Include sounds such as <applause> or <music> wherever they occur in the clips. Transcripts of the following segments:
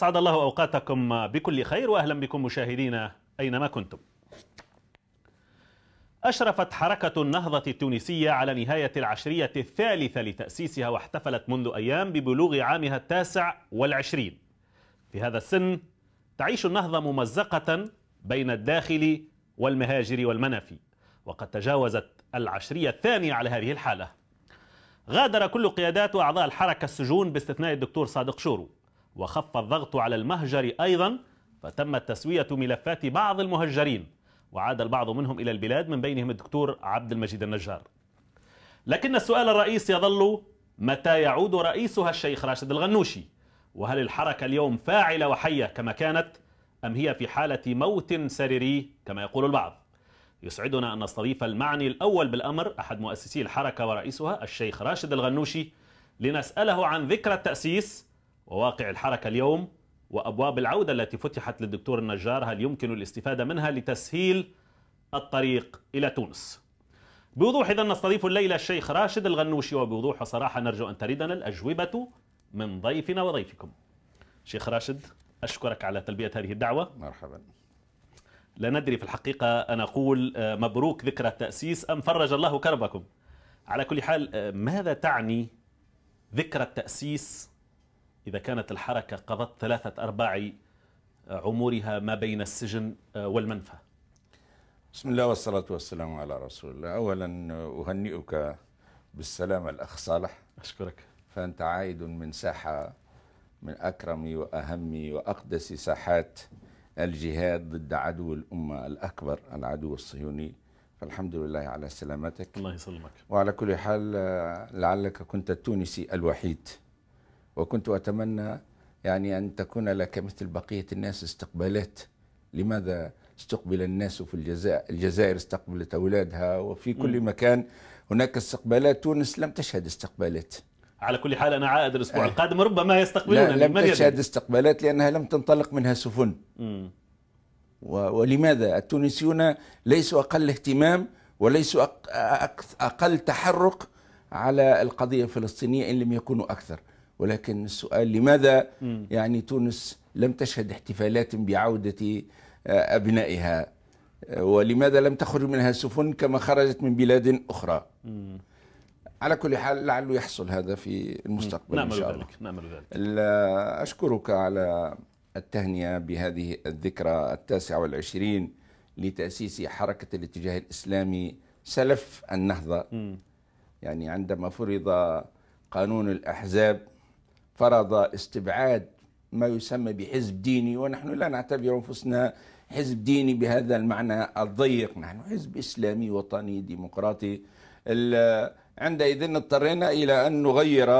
أسعد الله أوقاتكم بكل خير وأهلا بكم مشاهدينا أينما كنتم أشرفت حركة النهضة التونسية على نهاية العشرية الثالثة لتأسيسها واحتفلت منذ أيام ببلوغ عامها التاسع والعشرين في هذا السن تعيش النهضة ممزقة بين الداخل والمهاجر والمنافي وقد تجاوزت العشرية الثانية على هذه الحالة غادر كل قيادات وأعضاء الحركة السجون باستثناء الدكتور صادق شورو وخف الضغط على المهجر أيضا فتمت تسوية ملفات بعض المهجرين وعاد البعض منهم إلى البلاد من بينهم الدكتور عبد المجيد النجار لكن السؤال الرئيس يظل متى يعود رئيسها الشيخ راشد الغنوشي وهل الحركة اليوم فاعلة وحية كما كانت أم هي في حالة موت سريري كما يقول البعض يسعدنا أن نستضيف المعني الأول بالأمر أحد مؤسسي الحركة ورئيسها الشيخ راشد الغنوشي لنسأله عن ذكرى التأسيس وواقع الحركة اليوم وأبواب العودة التي فتحت للدكتور النجار هل يمكن الاستفادة منها لتسهيل الطريق إلى تونس بوضوح إذا نستضيف الليلة الشيخ راشد الغنوشي وبوضوح وصراحة نرجو أن تردنا الأجوبة من ضيفنا وضيفكم شيخ راشد أشكرك على تلبية هذه الدعوة مرحبا لا ندري في الحقيقة أن أقول آه، مبروك ذكرى التأسيس أم فرج الله كربكم على كل حال آه، ماذا تعني ذكرى التأسيس إذا كانت الحركة قضت ثلاثة أرباع آه، عمرها ما بين السجن آه، والمنفى بسم الله والصلاة والسلام على رسول الله أولا آه، أهنئك بالسلامة الأخ صالح أشكرك فأنت عائد من ساحة من أكرم وأهم وأقدس ساحات الجهاد ضد عدو الأمة الأكبر العدو الصهيوني فالحمد لله على سلامتك الله يسلمك وعلى كل حال لعلك كنت التونسي الوحيد وكنت أتمنى يعني أن تكون لك مثل بقية الناس استقبالات لماذا استقبل الناس في الجزائر الجزائر استقبلت أولادها وفي كل مكان هناك استقبالات تونس لم تشهد استقبالات على كل حال أنا عائد الأسبوع آه. القادم ربما يستقبلون لا لم تشهد استقبالات لأنها لم تنطلق منها سفن ولماذا التونسيون ليسوا أقل اهتمام وليسوا أقل تحرق على القضية الفلسطينية إن لم يكونوا أكثر ولكن السؤال لماذا يعني تونس لم تشهد احتفالات بعودة آه، أبنائها آه، ولماذا لم تخرج منها سفن كما خرجت من بلاد أخرى على كل حال لعله يحصل هذا في المستقبل نعمل إن شاء الله نعمل ذلك آه، أشكرك على التهنئة بهذه الذكرى التاسعة والعشرين لتأسيس حركة الاتجاه الإسلامي سلف النهضة م. يعني عندما فرض قانون الأحزاب فرض استبعاد ما يسمى بحزب ديني ونحن لا نعتبر انفسنا حزب ديني بهذا المعنى الضيق نحن حزب اسلامي وطني ديمقراطي عندئذ اضطرينا الى ان نغير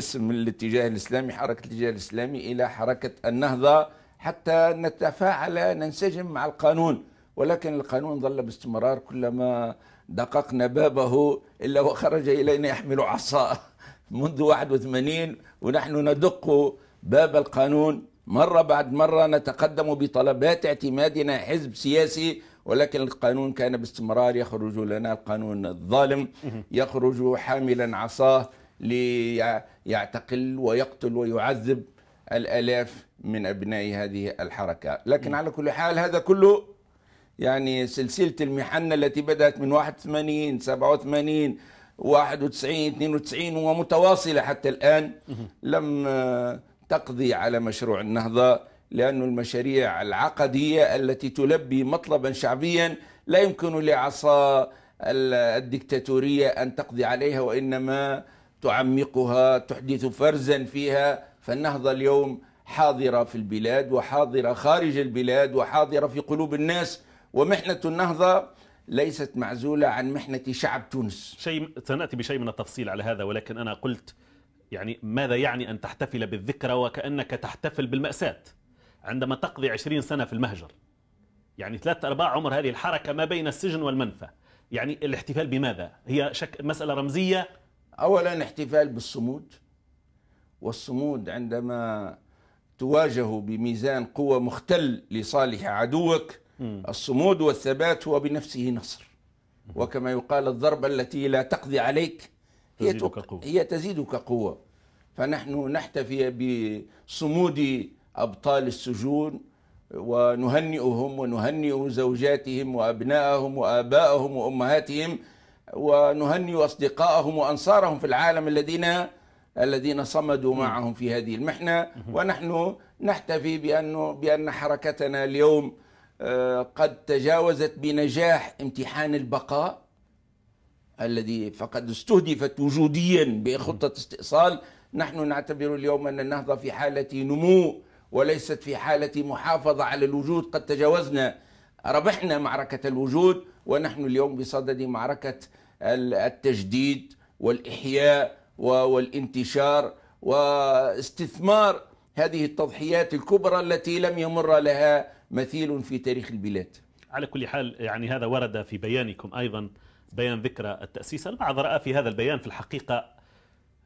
اسم الاتجاه الاسلامي حركه الاتجاه الاسلامي الى حركه النهضه حتى نتفاعل ننسجم مع القانون ولكن القانون ظل باستمرار كلما دققنا بابه الا وخرج الينا يحمل عصاه منذ 81 ونحن ندق باب القانون مرة بعد مرة نتقدم بطلبات اعتمادنا حزب سياسي ولكن القانون كان باستمرار يخرج لنا القانون الظالم يخرج حاملا عصاه ليعتقل ويقتل ويعذب الآلاف من أبناء هذه الحركة لكن على كل حال هذا كله يعني سلسلة المحنة التي بدأت من 81 87 91 92 ومتواصلة حتى الآن لم تقضي على مشروع النهضة لأن المشاريع العقدية التي تلبي مطلبا شعبيا لا يمكن لعصا الدكتاتورية أن تقضي عليها وإنما تعمقها تحدث فرزا فيها فالنهضة اليوم حاضرة في البلاد وحاضرة خارج البلاد وحاضرة في قلوب الناس ومحنة النهضة ليست معزولة عن محنة شعب تونس شيء سنأتي بشيء من التفصيل على هذا ولكن أنا قلت يعني ماذا يعني أن تحتفل بالذكرى وكأنك تحتفل بالمأساة عندما تقضي عشرين سنة في المهجر يعني ثلاثة أرباع عمر هذه الحركة ما بين السجن والمنفى يعني الاحتفال بماذا؟ هي شك مسألة رمزية أولا احتفال بالصمود والصمود عندما تواجه بميزان قوة مختل لصالح عدوك الصمود والثبات هو بنفسه نصر وكما يقال الضربة التي لا تقضي عليك هي تزيدك قوة. هي تزيدك قوة فنحن نحتفي بصمود أبطال السجون ونهنئهم ونهنئ زوجاتهم وأبنائهم وآبائهم وأمهاتهم ونهنئ أصدقائهم وأنصارهم في العالم الذين الذين صمدوا معهم في هذه المحنة ونحن نحتفي بأنه بأن حركتنا اليوم آه، قد تجاوزت بنجاح امتحان البقاء الذي فقد استهدفت وجوديا بخطة استئصال نحن نعتبر اليوم أن النهضة في حالة نمو وليست في حالة محافظة على الوجود قد تجاوزنا ربحنا معركة الوجود ونحن اليوم بصدد معركة التجديد والإحياء والانتشار واستثمار هذه التضحيات الكبرى التي لم يمر لها مثيل في تاريخ البلاد على كل حال يعني هذا ورد في بيانكم أيضا بيان ذكرى التأسيس البعض رأى في هذا البيان في الحقيقة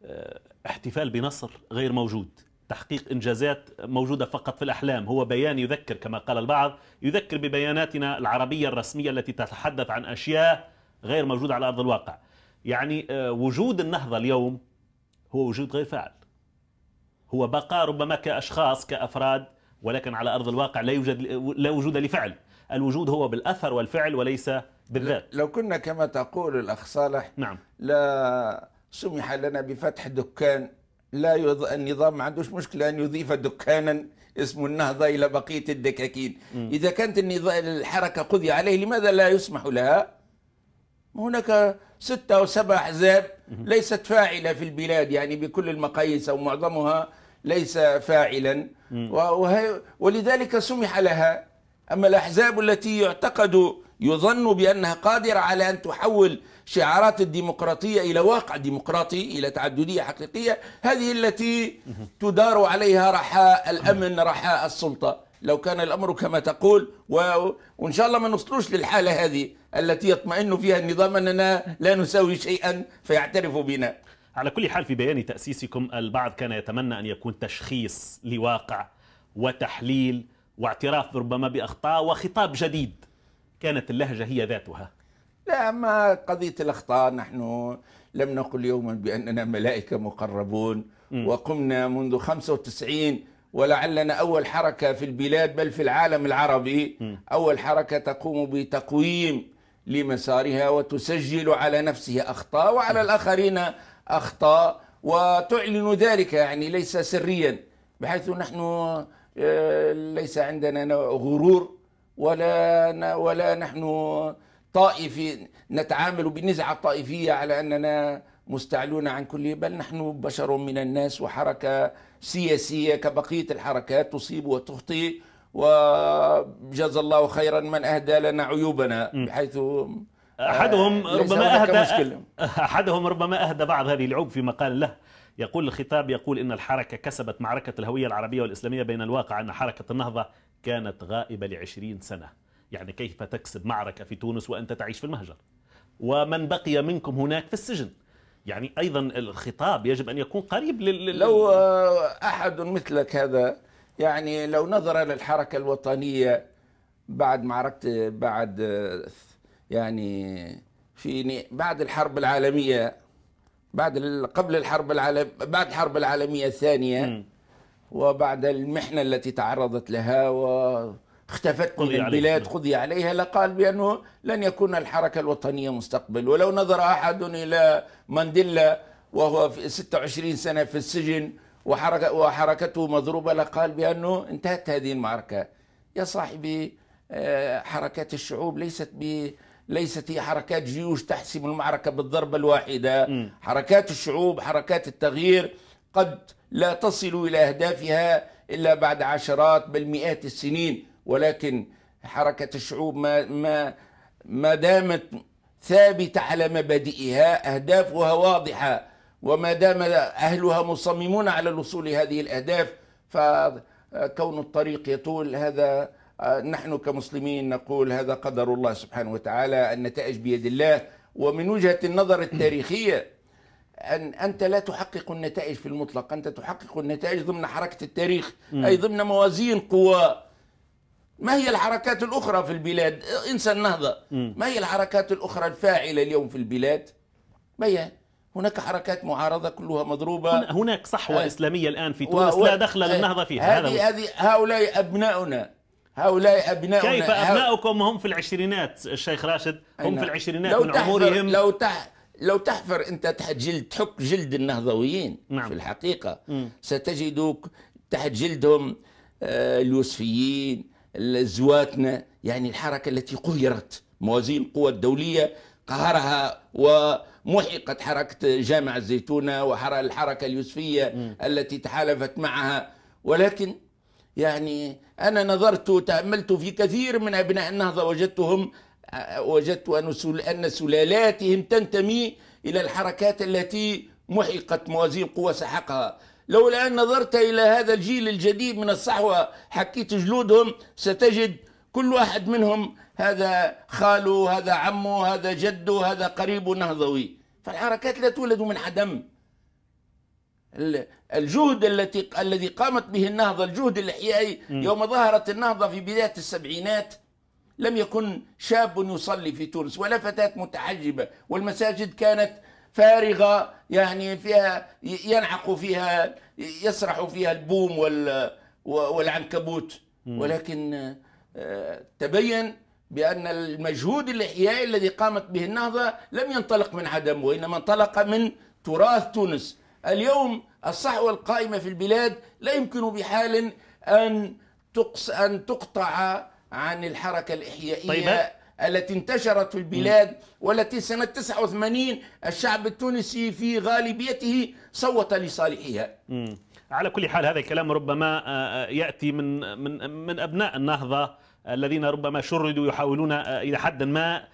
آه، احتفال بنصر غير موجود تحقيق إنجازات موجودة فقط في الأحلام هو بيان يذكر كما قال البعض يذكر ببياناتنا العربية الرسمية التي تتحدث عن أشياء غير موجودة على أرض الواقع يعني آه، وجود النهضة اليوم هو وجود غير فاعل هو بقى ربما كأشخاص كأفراد ولكن على أرض الواقع لا يوجد لا وجود لفعل الوجود هو بالأثر والفعل وليس بالذات لو كنا كما تقول الأخ صالح نعم لا سمح لنا بفتح دكان لا يض... النظام ما عندوش مشكلة أن يضيف دكانا اسم النهضة إلى بقية الدكاكين م. إذا كانت النظام الحركة قضي عليه لماذا لا يسمح لها هناك ستة أو سبع أحزاب ليست فاعلة في البلاد يعني بكل المقاييس أو معظمها ليس فاعلا ولذلك سمح لها أما الأحزاب التي يعتقد يظن بأنها قادرة على أن تحول شعارات الديمقراطية إلى واقع ديمقراطي إلى تعددية حقيقية هذه التي تدار عليها رحاء الأمن رحاء السلطة لو كان الأمر كما تقول وإن شاء الله ما نصلوش للحالة هذه التي يطمئن فيها النظام أننا لا نساوي شيئا فيعترف بنا على كل حال في بيان تأسيسكم البعض كان يتمنى أن يكون تشخيص لواقع وتحليل واعتراف ربما بأخطاء وخطاب جديد كانت اللهجة هي ذاتها لا ما قضية الأخطاء نحن لم نقل يوما بأننا ملائكة مقربون م. وقمنا منذ 95 ولعلنا أول حركة في البلاد بل في العالم العربي م. أول حركة تقوم بتقويم لمسارها وتسجل على نفسها أخطاء وعلى الآخرين أخطأ وتعلن ذلك يعني ليس سريا بحيث نحن آه، ليس عندنا غرور ولا ولا نحن طائفي نتعامل بنزعه طائفيه على أننا مستعلون عن كل بل نحن بشر من الناس وحركة سياسية كبقية الحركات تصيب وتخطئ وجزا الله خيرا من أهدى لنا عيوبنا بحيث احدهم آه، ربما اهدى <laughs> احدهم ربما اهدى بعض هذه العب في مقال له يقول الخطاب يقول ان الحركه كسبت معركه الهويه العربيه والاسلاميه بين الواقع ان حركه النهضه كانت غائبه لعشرين سنه يعني كيف تكسب معركه في تونس وانت تعيش في المهجر ومن بقي منكم هناك في السجن يعني ايضا الخطاب يجب ان يكون قريب لل لو آه، احد مثلك هذا يعني لو نظر للحركه الوطنيه بعد معركه بعد آه، يعني في بعد الحرب العالميه بعد قبل الحرب العالم بعد الحرب العالميه الثانيه وبعد المحنه التي تعرضت لها واختفت من البلاد قضي عليها لقال بانه لن يكون الحركه الوطنيه مستقبل ولو نظر احد الى مانديلا وهو في 26 سنه في السجن وحركة وحركته مضروبه لقال بانه انتهت هذه المعركه يا صاحبي آه، حركات الشعوب ليست ب ليست هي حركات جيوش تحسم المعركة بالضربة الواحدة م. حركات الشعوب حركات التغيير قد لا تصل إلى أهدافها إلا بعد عشرات بل مئات السنين ولكن حركة الشعوب ما, ما, ما دامت ثابتة على مبادئها أهدافها واضحة وما دام أهلها مصممون على الوصول لهذه الأهداف فكون الطريق يطول هذا آه، نحن كمسلمين نقول هذا قدر الله سبحانه وتعالى النتائج بيد الله ومن وجهة النظر التاريخية أن أنت لا تحقق النتائج في المطلق أنت تحقق النتائج ضمن حركة التاريخ أي ضمن موازين قوى ما هي الحركات الأخرى في البلاد انسى النهضة ما هي الحركات الأخرى الفاعلة اليوم في البلاد ما هي هناك حركات معارضة كلها مضروبة هناك صحوة آه إسلامية الآن في تونس لا دخل للنهضة فيها هذه هذه هؤلاء أبناؤنا هؤلاء أبناؤنا كيف أبناؤكم هم في العشرينات الشيخ راشد هم في العشرينات لو من تحفر عمورهم لو تح لو تحفر أنت تحت جلد تحك جلد النهضويين نعم. في الحقيقة مم. ستجد تحت جلدهم آه، اليوسفيين الزواتنا يعني الحركة التي قهرت موازين القوى الدولية قهرها ومحقت حركة جامع الزيتونة وحركة الحركة اليوسفية التي تحالفت معها ولكن يعني أنا نظرت تأملت في كثير من أبناء النهضة وجدتهم وجدت أن سلالاتهم تنتمي إلى الحركات التي محقت موازين قوى سحقها لولا أن نظرت إلى هذا الجيل الجديد من الصحوة حكيت جلودهم ستجد كل واحد منهم هذا خاله هذا عمه هذا جده هذا قريبه نهضوي فالحركات لا تولد من عدم الجهد التي الذي قامت به النهضه الجهد الاحيائي يوم ظهرت النهضه في بدايه السبعينات لم يكن شاب يصلي في تونس ولا فتاه متحجبه والمساجد كانت فارغه يعني فيها ينعق فيها يسرح فيها البوم والعنكبوت ولكن آه، تبين بأن المجهود الإحيائي الذي قامت به النهضة لم ينطلق من عدم وإنما انطلق من تراث تونس اليوم الصحوة القائمة في البلاد لا يمكن بحال أن أن تقطع عن الحركة الإحيائية طيب. التي انتشرت في البلاد والتي سنة 89 الشعب التونسي في غالبيته صوت لصالحها م. على كل حال هذا الكلام ربما آه، آه، يأتي من, من, من أبناء النهضة الذين ربما شردوا يحاولون آه، إلى حد ما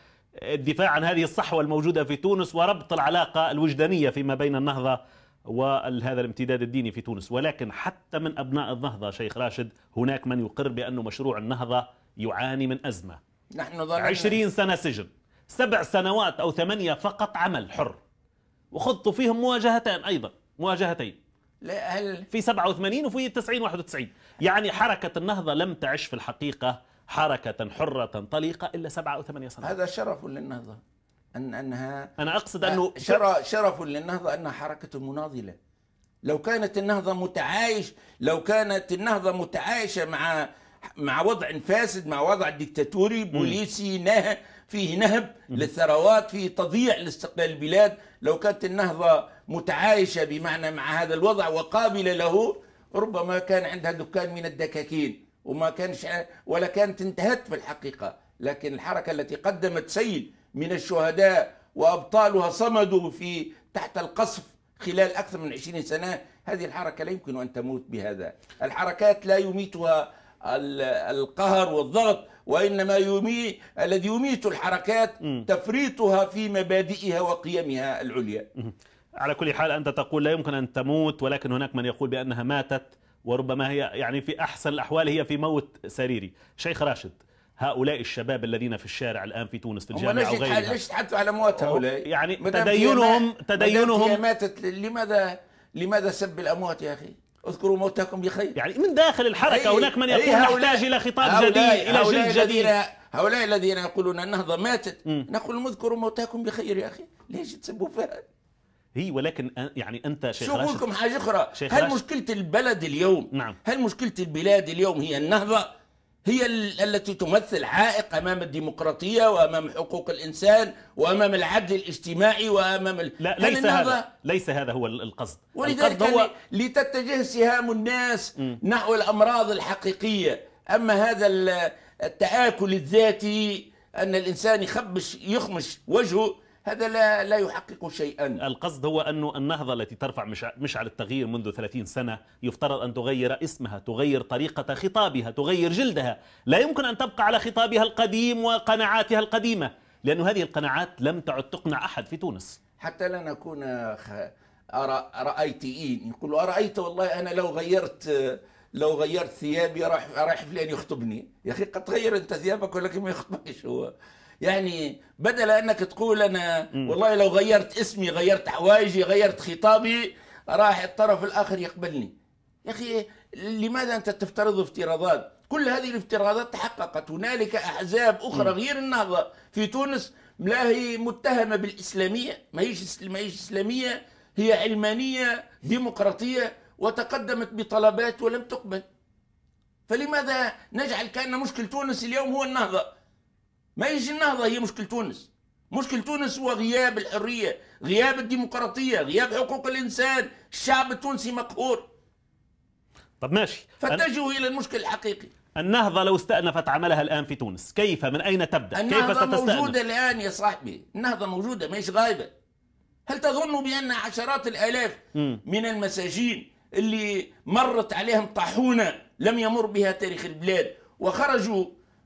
الدفاع عن هذه الصحوة الموجودة في تونس وربط العلاقة الوجدانية فيما بين النهضة وهذا الامتداد الديني في تونس ولكن حتى من أبناء النهضة شيخ راشد هناك من يقر بأنه مشروع النهضة يعاني من أزمة نحن عشرين سنة سجن سبع سنوات أو ثمانية فقط عمل حر وخضتوا فيهم مواجهتان أيضا مواجهتين لا هل... في 87 وفي 90 91 يعني حركة النهضة لم تعش في الحقيقة حركة حرة طليقة إلا سبعة أو ثمانية سنوات هذا شرف للنهضة أن أنها أنا أقصد آه، أنه شرف للنهضة أنها حركة مناضلة لو كانت النهضة متعايش لو كانت النهضة متعايشة مع مع وضع فاسد مع وضع ديكتاتوري بوليسي نه فيه نهب للثروات فيه تضييع لاستقلال البلاد لو كانت النهضة متعايشة بمعنى مع هذا الوضع وقابلة له ربما كان عندها دكان من الدكاكين وما كانش ولا كانت انتهت في الحقيقة لكن الحركة التي قدمت سيل من الشهداء وأبطالها صمدوا في تحت القصف خلال أكثر من 20 سنة هذه الحركة لا يمكن أن تموت بهذا الحركات لا يميتها القهر والضغط وإنما يمي الذي يميت الحركات تفريطها في مبادئها وقيمها العليا على كل حال أنت تقول لا يمكن أن تموت ولكن هناك من يقول بأنها ماتت وربما هي يعني في أحسن الأحوال هي في موت سريري شيخ راشد هؤلاء الشباب الذين في الشارع الان في تونس في الجامعه وغيرها ليش تحدثوا على اموات هؤلاء؟ يعني تدينهم تدينهم ماتت لماذا لماذا سب الاموات يا اخي؟ اذكروا موتاكم يا اخي يعني من داخل الحركه أي هناك من يقول نحتاج الى خطاب هؤلاء جديد هؤلاء الى جلد جديد هؤلاء الذين يقولون النهضه ماتت م. نقول اذكروا موتاكم بخير يا اخي ليش تسبوا فيها؟ هي ولكن يعني انت شيخ شو لكم حاجه اخرى هل مشكله البلد اليوم نعم. هل مشكله البلاد اليوم هي النهضه هي التي تمثل عائق امام الديمقراطيه وامام حقوق الانسان وامام العدل الاجتماعي وامام لا ليس هذا ليس هذا هو القصد ولذلك القصد هو... لتتجه سهام الناس م. نحو الامراض الحقيقيه اما هذا التاكل الذاتي ان الانسان يخبش يخمش وجهه هذا لا لا يحقق شيئا القصد هو أنه النهضة التي ترفع مشعل التغيير منذ 30 سنة يفترض أن تغير اسمها تغير طريقة خطابها تغير جلدها لا يمكن أن تبقى على خطابها القديم وقناعاتها القديمة لأن هذه القناعات لم تعد تقنع أحد في تونس حتى لا نكون أرأيتين إيه؟ يقول أرأيت والله أنا لو غيرت لو غيرت ثيابي راح رايح فلان يخطبني يا أخي قد تغير أنت ثيابك ولكن ما يخطبكش هو يعني بدل انك تقول انا والله لو غيرت اسمي غيرت حوايجي غيرت خطابي راح الطرف الاخر يقبلني يا اخي لماذا انت تفترض افتراضات كل هذه الافتراضات تحققت هنالك احزاب اخرى غير النهضه في تونس لا هي متهمه بالاسلاميه ما هيش ما هيش اسلاميه هي علمانيه ديمقراطيه وتقدمت بطلبات ولم تقبل فلماذا نجعل كان مشكل تونس اليوم هو النهضه ما يجي النهضة هي مشكل تونس مشكل تونس هو غياب الحرية غياب الديمقراطية غياب حقوق الإنسان الشعب التونسي مقهور طب ماشي فاتجهوا إلى المشكل الحقيقي النهضة لو استأنفت عملها الآن في تونس كيف من أين تبدأ النهضة كيف ستستأنف موجودة الآن يا صاحبي النهضة موجودة مش غايبة هل تظن بأن عشرات الآلاف م. من المساجين اللي مرت عليهم طاحونة لم يمر بها تاريخ البلاد وخرجوا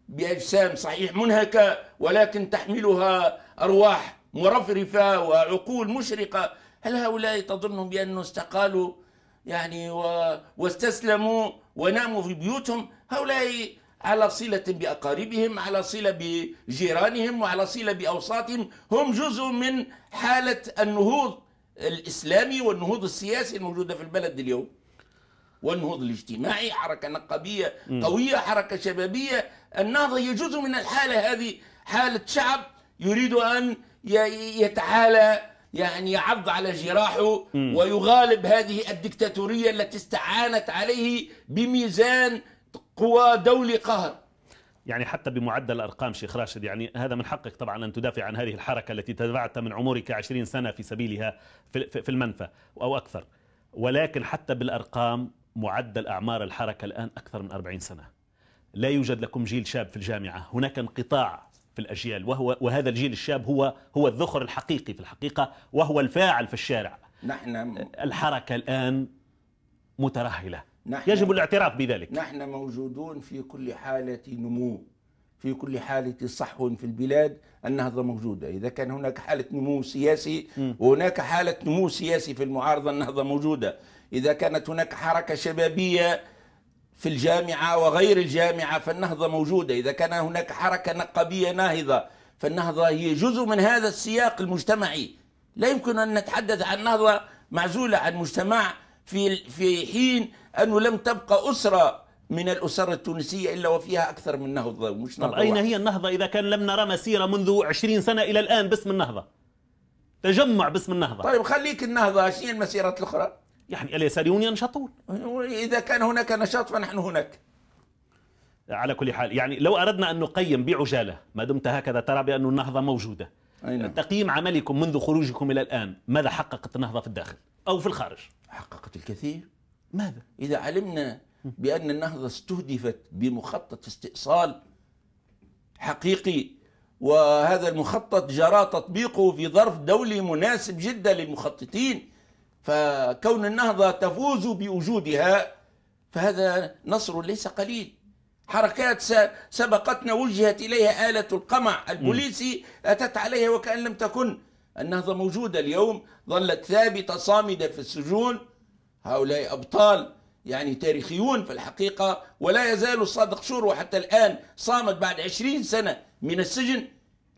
باجسام صحيح منهكه ولكن تحملها ارواح مرفرفه وعقول مشرقه هل هؤلاء تظن بانه استقالوا يعني و... واستسلموا وناموا في بيوتهم هؤلاء على صلة بأقاربهم على صلة بجيرانهم وعلى صلة بأوساطهم هم جزء من حالة النهوض الإسلامي والنهوض السياسي الموجودة في البلد اليوم والنهوض الاجتماعي حركة نقابية قوية حركة شبابية النهضة يجوز من الحالة هذه حالة شعب يريد أن يتعالى يعني يعض على جراحه ويغالب هذه الدكتاتورية التي استعانت عليه بميزان قوى دولي قهر يعني حتى بمعدل ارقام شيخ راشد يعني هذا من حقك طبعا ان تدافع عن هذه الحركه التي تدفعت من عمرك 20 سنه في سبيلها في المنفى او اكثر ولكن حتى بالارقام معدل اعمار الحركه الان اكثر من 40 سنه لا يوجد لكم جيل شاب في الجامعة هناك انقطاع في الأجيال وهو وهذا الجيل الشاب هو هو الذخر الحقيقي في الحقيقة وهو الفاعل في الشارع نحن الحركة الآن مترهلة نحن يجب الاعتراف بذلك نحن موجودون في كل حالة نمو في كل حالة صحو في البلاد النهضة موجودة إذا كان هناك حالة نمو سياسي وهناك حالة نمو سياسي في المعارضة النهضة موجودة إذا كانت هناك حركة شبابية في الجامعة وغير الجامعة فالنهضة موجودة إذا كان هناك حركة نقابية ناهضة فالنهضة هي جزء من هذا السياق المجتمعي لا يمكن أن نتحدث عن نهضة معزولة عن مجتمع في في حين أنه لم تبقى أسرة من الأسر التونسية إلا وفيها أكثر من نهضة مش نهضة طب أين هي النهضة إذا كان لم نرى مسيرة منذ 20 سنة إلى الآن باسم النهضة تجمع باسم النهضة طيب خليك النهضة شنو المسيرات الأخرى يعني اليساريون ينشطون إذا كان هناك نشاط فنحن هناك على كل حال يعني لو أردنا أن نقيم بعجالة ما دمت هكذا ترى بأن النهضة موجودة أينا. تقييم عملكم منذ خروجكم إلى الآن ماذا حققت النهضة في الداخل أو في الخارج حققت الكثير ماذا؟ إذا علمنا بأن النهضة استهدفت بمخطط استئصال حقيقي وهذا المخطط جرى تطبيقه في ظرف دولي مناسب جدا للمخططين فكون النهضة تفوز بوجودها فهذا نصر ليس قليل حركات سبقتنا وجهت إليها آلة القمع البوليسي أتت عليها وكأن لم تكن النهضة موجودة اليوم ظلت ثابتة صامدة في السجون هؤلاء أبطال يعني تاريخيون في الحقيقة ولا يزال صادق شورو حتى الآن صامد بعد عشرين سنة من السجن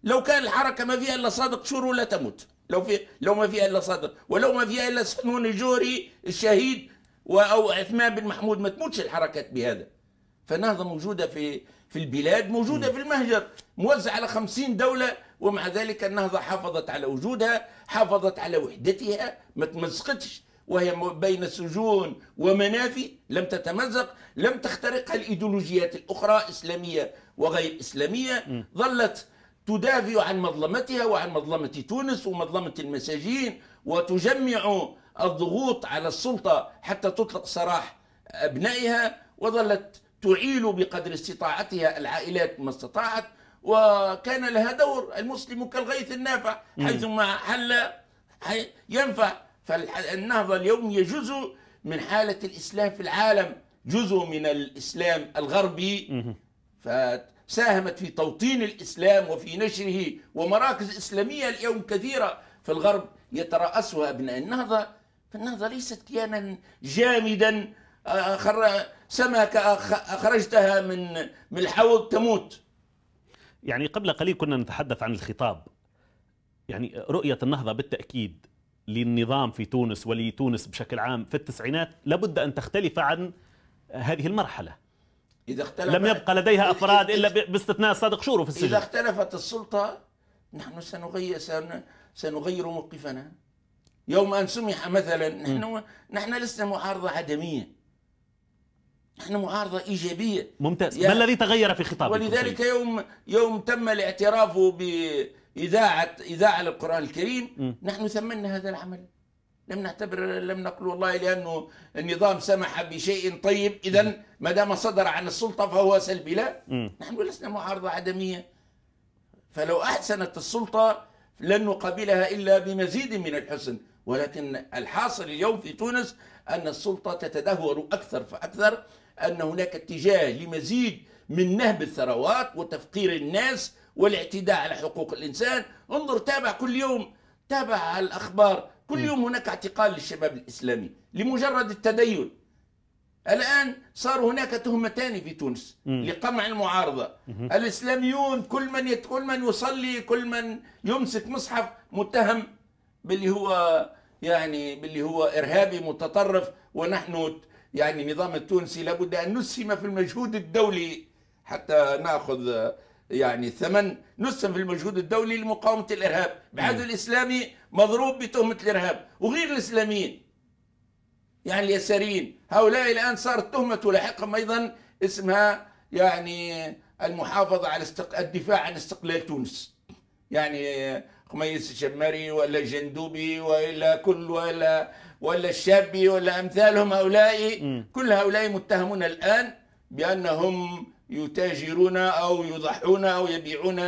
لو كان الحركة ما فيها إلا صادق شورو لا تموت لو في لو ما فيها الا صدر ولو ما فيها الا سنون الجوري الشهيد او عثمان بن محمود ما تموتش الحركات بهذا فنهضه موجوده في في البلاد موجوده في المهجر موزعه على خمسين دوله ومع ذلك النهضه حافظت على وجودها حافظت على وحدتها ما تمزقتش وهي بين سجون ومنافي لم تتمزق لم تخترقها الايديولوجيات الاخرى اسلاميه وغير اسلاميه ظلت تدافع عن مظلمتها وعن مظلمة تونس ومظلمة المساجين وتجمع الضغوط على السلطة حتى تطلق سراح أبنائها وظلت تعيل بقدر استطاعتها العائلات ما استطاعت وكان لها دور المسلم كالغيث النافع حيثما حل ينفع فالنهضة اليوم جزء من حالة الإسلام في العالم جزء من الإسلام الغربي فت ساهمت في توطين الإسلام وفي نشره ومراكز إسلامية اليوم كثيرة في الغرب يترأسها أبناء النهضة فالنهضة ليست كيانا جامدا آه، سمكة أخرجتها من من الحوض تموت يعني قبل قليل كنا نتحدث عن الخطاب يعني رؤية النهضة بالتأكيد للنظام في تونس ولتونس بشكل عام في التسعينات لابد أن تختلف عن هذه المرحلة إذا اختلف لم يبقى لديها أفراد إلا باستثناء صادق شورو في السجن إذا اختلفت السلطة نحن سنغير سنغير موقفنا يوم أن سمح مثلا نحن م. نحن لسنا معارضة عدمية نحن معارضة إيجابية ممتاز ما الذي تغير في خطابك ولذلك يوم يوم تم الاعتراف بإذاعة إذاعة للقرآن الكريم م. نحن ثمنا هذا العمل لم نعتبر لم نقل والله لانه النظام سمح بشيء طيب اذا ما دام صدر عن السلطه فهو سلبي لا نحن لسنا معارضه عدميه فلو احسنت السلطه لن نقابلها الا بمزيد من الحسن ولكن الحاصل اليوم في تونس ان السلطه تتدهور اكثر فاكثر ان هناك اتجاه لمزيد من نهب الثروات وتفقير الناس والاعتداء على حقوق الانسان انظر تابع كل يوم تابع الاخبار كل يوم هناك اعتقال للشباب الإسلامي لمجرد التدين الآن صار هناك تهمتان في تونس لقمع المعارضة الإسلاميون كل من كل من يصلي كل من يمسك مصحف متهم باللي هو يعني باللي هو إرهابي متطرف ونحن يعني النظام التونسي لابد أن نسهم في المجهود الدولي حتى ناخذ يعني ثمن نسهم في المجهود الدولي لمقاومه الارهاب بعد الاسلامي مضروب بتهمه الارهاب وغير الاسلاميين يعني اليساريين هؤلاء الان صارت تهمه تلاحقهم ايضا اسمها يعني المحافظه على استق... الدفاع عن استقلال تونس يعني قميص الشماري ولا جندوبي ولا كل ولا ولا الشابي ولا امثالهم هؤلاء كل هؤلاء متهمون الان بانهم يتاجرون أو يضحون أو يبيعون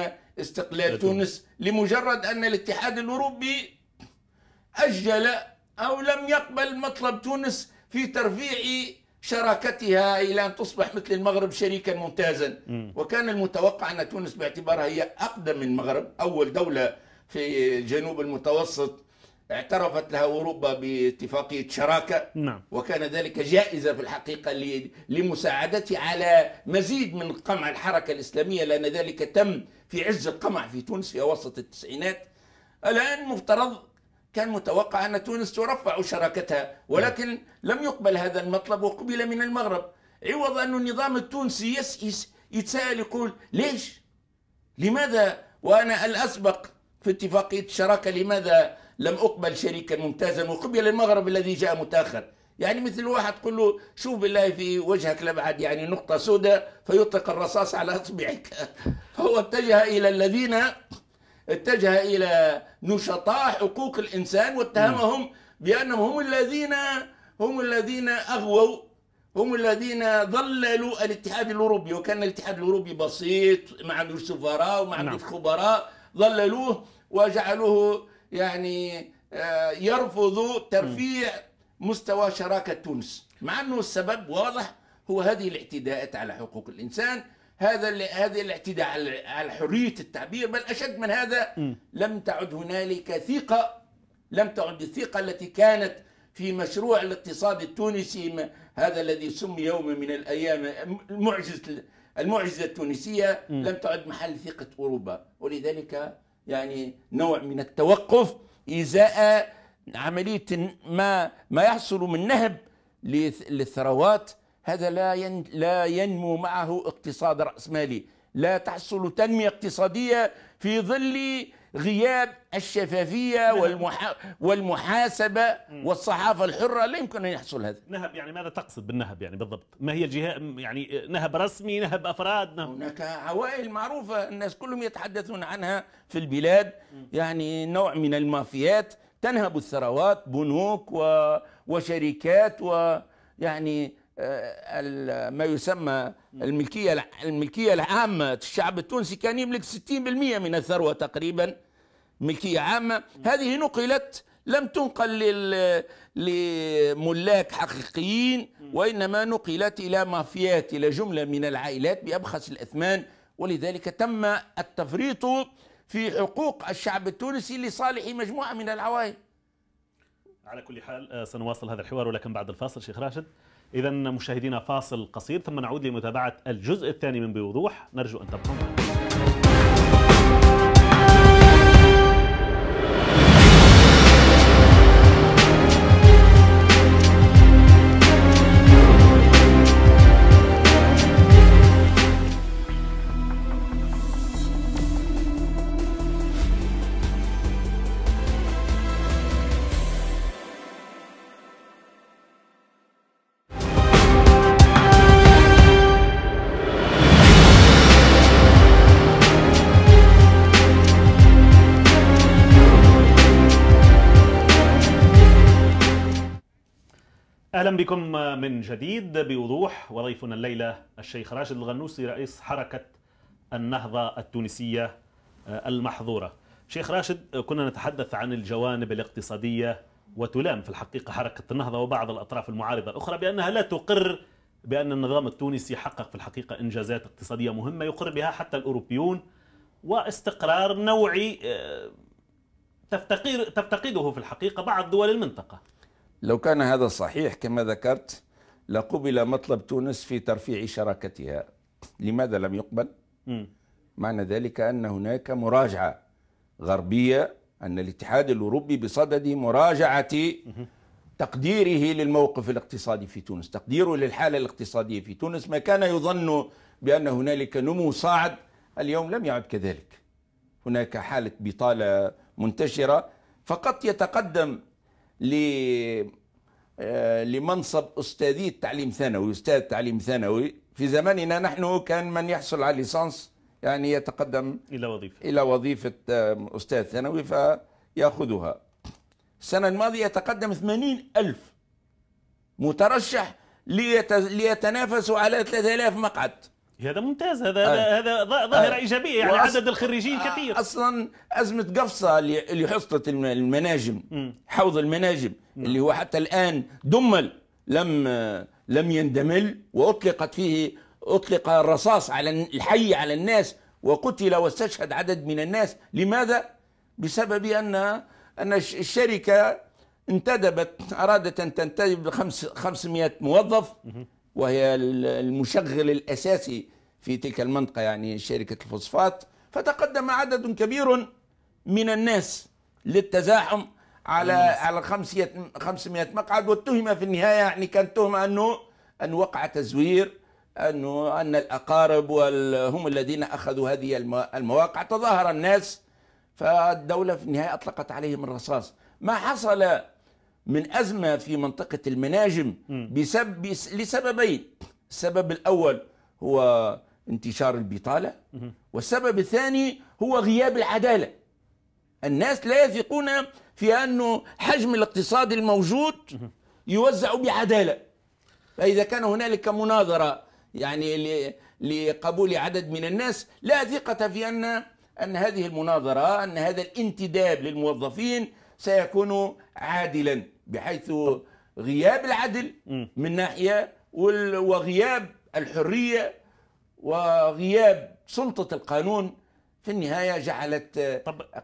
استقلال تونس لمجرد أن الاتحاد الأوروبي أجل أو لم يقبل مطلب تونس في ترفيع شراكتها إلى أن تصبح مثل المغرب شريكا ممتازا م. وكان المتوقع أن تونس باعتبارها هي أقدم من المغرب أول دولة في الجنوب المتوسط اعترفت لها أوروبا باتفاقية شراكة نعم. وكان ذلك جائزة في الحقيقة لمساعدتي على مزيد من قمع الحركة الإسلامية لأن ذلك تم في عز القمع في تونس في أوسط التسعينات الآن مفترض كان متوقع أن تونس ترفع شراكتها ولكن نعم. لم يقبل هذا المطلب وقبل من المغرب عوض أن النظام التونسي يس يس يتساءل يقول ليش لماذا وأنا الأسبق في اتفاقية الشراكة لماذا لم أقبل شريكا ممتازا وقبل المغرب الذي جاء متأخر يعني مثل واحد تقول له شوف بالله في وجهك لبعد يعني نقطة سوداء فيطلق الرصاص على أصبعك فهو <laughs> اتجه إلى الذين اتجه إلى نشطاء حقوق الإنسان واتهمهم بأنهم هم الذين هم الذين أغووا هم الذين ضللوا الاتحاد الأوروبي وكان الاتحاد الأوروبي بسيط ما عندوش سفراء وما عندوش نعم. خبراء ضللوه وجعلوه يعني آه، يرفضوا ترفيع مستوى شراكة تونس مع أنه السبب واضح هو هذه الاعتداءات على حقوق الإنسان هذا هذه الاعتداء على حرية التعبير بل أشد من هذا لم تعد هنالك ثقة لم تعد الثقة التي كانت في مشروع الاقتصاد التونسي هذا الذي سمي يوم من الأيام المعجزة المعجزة التونسية لم تعد محل ثقة أوروبا ولذلك يعني نوع من التوقف إزاء عملية ما ما يحصل من نهب للثروات هذا لا لا ينمو معه اقتصاد رأسمالي لا تحصل تنمية اقتصادية في ظل غياب الشفافيه والمحا... والمحاسبه والصحافه الحره لا يمكن ان يحصل هذا نهب يعني ماذا تقصد بالنهب يعني بالضبط ما هي الجهه يعني نهب رسمي نهب افراد نهب. هناك عوائل معروفه الناس كلهم يتحدثون عنها في البلاد يعني نوع من المافيات تنهب الثروات بنوك و... وشركات ويعني آه، ما يسمى الملكية الملكية العامة الشعب التونسي كان يملك 60% من الثروة تقريبا ملكية عامة هذه نقلت لم تنقل لملاك حقيقيين وإنما نقلت إلى مافيات إلى جملة من العائلات بأبخس الأثمان ولذلك تم التفريط في حقوق الشعب التونسي لصالح مجموعة من العوائل على كل حال آه، سنواصل هذا الحوار ولكن بعد الفاصل شيخ راشد إذا مشاهدينا فاصل قصير ثم نعود لمتابعة الجزء الثاني من بوضوح نرجو أن تبقوا معنا اهلا بكم من جديد بوضوح وضيفنا الليله الشيخ راشد الغنوسي رئيس حركه النهضه التونسيه آه، المحظوره. شيخ راشد كنا نتحدث عن الجوانب الاقتصاديه وتلام في الحقيقه حركه النهضه وبعض الاطراف المعارضه الاخرى بانها لا تقر بان النظام التونسي حقق في الحقيقه انجازات اقتصاديه مهمه يقر بها حتى الاوروبيون واستقرار نوعي آه، تفتقر تفتقده في الحقيقه بعض دول المنطقه. لو كان هذا صحيح كما ذكرت لقبل مطلب تونس في ترفيع شراكتها لماذا لم يقبل؟ م. معنى ذلك أن هناك مراجعة غربية أن الاتحاد الأوروبي بصدد مراجعة تقديره للموقف الاقتصادي في تونس تقديره للحالة الاقتصادية في تونس ما كان يظن بأن هنالك نمو صاعد اليوم لم يعد كذلك هناك حالة بطالة منتشرة فقط يتقدم آه، لمنصب استاذي التعليم ثانوي أستاذ تعليم ثانوي في زماننا نحن كان من يحصل على ليسانس يعني يتقدم إلى وظيفة إلى وظيفة آه، أستاذ ثانوي فيأخذها السنة الماضية تقدم 80 ألف مترشح ليتنافسوا على 3000 مقعد هذا ممتاز هذا آه. هذا ظاهره آه. ايجابيه يعني وأص... عدد الخريجين كثير آه، اصلا ازمه قفصه اللي حصلت المناجم م. حوض المناجم م. اللي هو حتى الان دمل لم لم يندمل واطلقت فيه اطلق الرصاص على الحي على الناس وقتل واستشهد عدد من الناس لماذا بسبب ان ان الشركه انتدبت ارادت ان تنتدب 500 موظف وهي المشغل الأساسي في تلك المنطقة يعني شركة الفوسفات فتقدم عدد كبير من الناس للتزاحم على على 500 مقعد واتهم في النهايه يعني كانت تهمه انه ان وقع تزوير انه ان الاقارب هم الذين اخذوا هذه المواقع تظاهر الناس فالدوله في النهايه اطلقت عليهم الرصاص ما حصل من أزمة في منطقة المناجم بسبب لسببين السبب الأول هو انتشار البطالة والسبب الثاني هو غياب العدالة الناس لا يثقون في أنه حجم الاقتصاد الموجود يوزع بعدالة فإذا كان هنالك مناظرة يعني لقبول عدد من الناس لا ثقة في أن أن هذه المناظرة أن هذا الانتداب للموظفين سيكون عادلا بحيث غياب العدل من ناحيه وغياب الحريه وغياب سلطه القانون في النهاية جعلت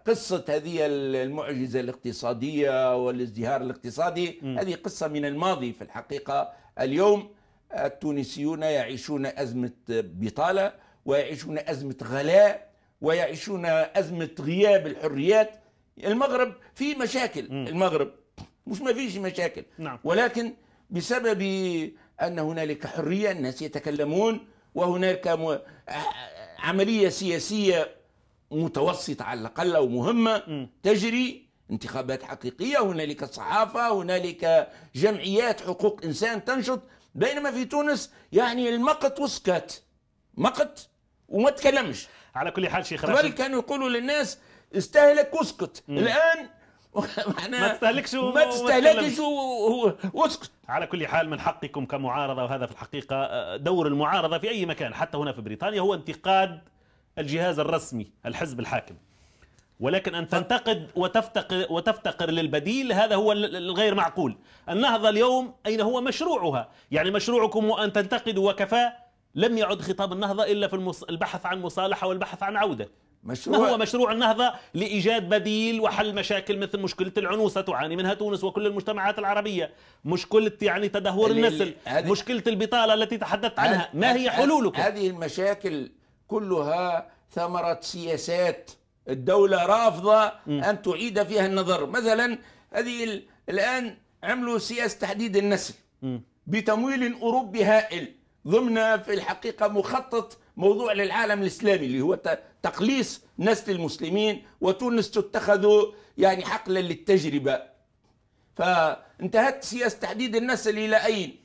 قصة هذه المعجزة الاقتصادية والازدهار الاقتصادي هذه قصة من الماضي في الحقيقة اليوم التونسيون يعيشون أزمة بطالة ويعيشون أزمة غلاء ويعيشون أزمة غياب الحريات المغرب في مشاكل م. المغرب مش ما فيش مشاكل نعم. ولكن بسبب أن هنالك حرية الناس يتكلمون وهناك عملية سياسية متوسطة على الأقل أو مهمة تجري انتخابات حقيقية هنالك صحافة هنالك جمعيات حقوق إنسان تنشط بينما في تونس يعني المقت وسكت مقت وما تكلمش على كل حال شيخ راشد قبل كانوا يقولوا للناس استهلك واسكت الان ما تستهلكش ما تستهلكش واسكت على كل حال من حقكم كمعارضه وهذا في الحقيقه آه، دور المعارضه في اي مكان حتى هنا في بريطانيا هو انتقاد الجهاز الرسمي الحزب الحاكم ولكن ان تنتقد وتفتقر وتفتقر للبديل هذا هو الغير معقول النهضه اليوم اين هو مشروعها يعني مشروعكم وان تنتقدوا وكفاه لم يعد خطاب النهضه الا في البحث عن مصالحه والبحث عن عوده مشروع ما هو مشروع النهضة لإيجاد بديل وحل مشاكل مثل مشكلة العنوسة تعاني منها تونس وكل المجتمعات العربية مشكلة يعني تدهور النسل مشكلة البطالة التي تحدثت عنها ما هي حلولك هذه المشاكل كلها ثمرة سياسات الدولة رافضة أن تعيد فيها النظر مثلا هذه الآن عملوا سياسة تحديد النسل بتمويل أوروبي هائل ضمن في الحقيقة مخطط موضوع للعالم الاسلامي اللي هو تقليص نسل المسلمين وتونس تتخذ يعني حقلا للتجربه فانتهت سياسه تحديد النسل الى اين؟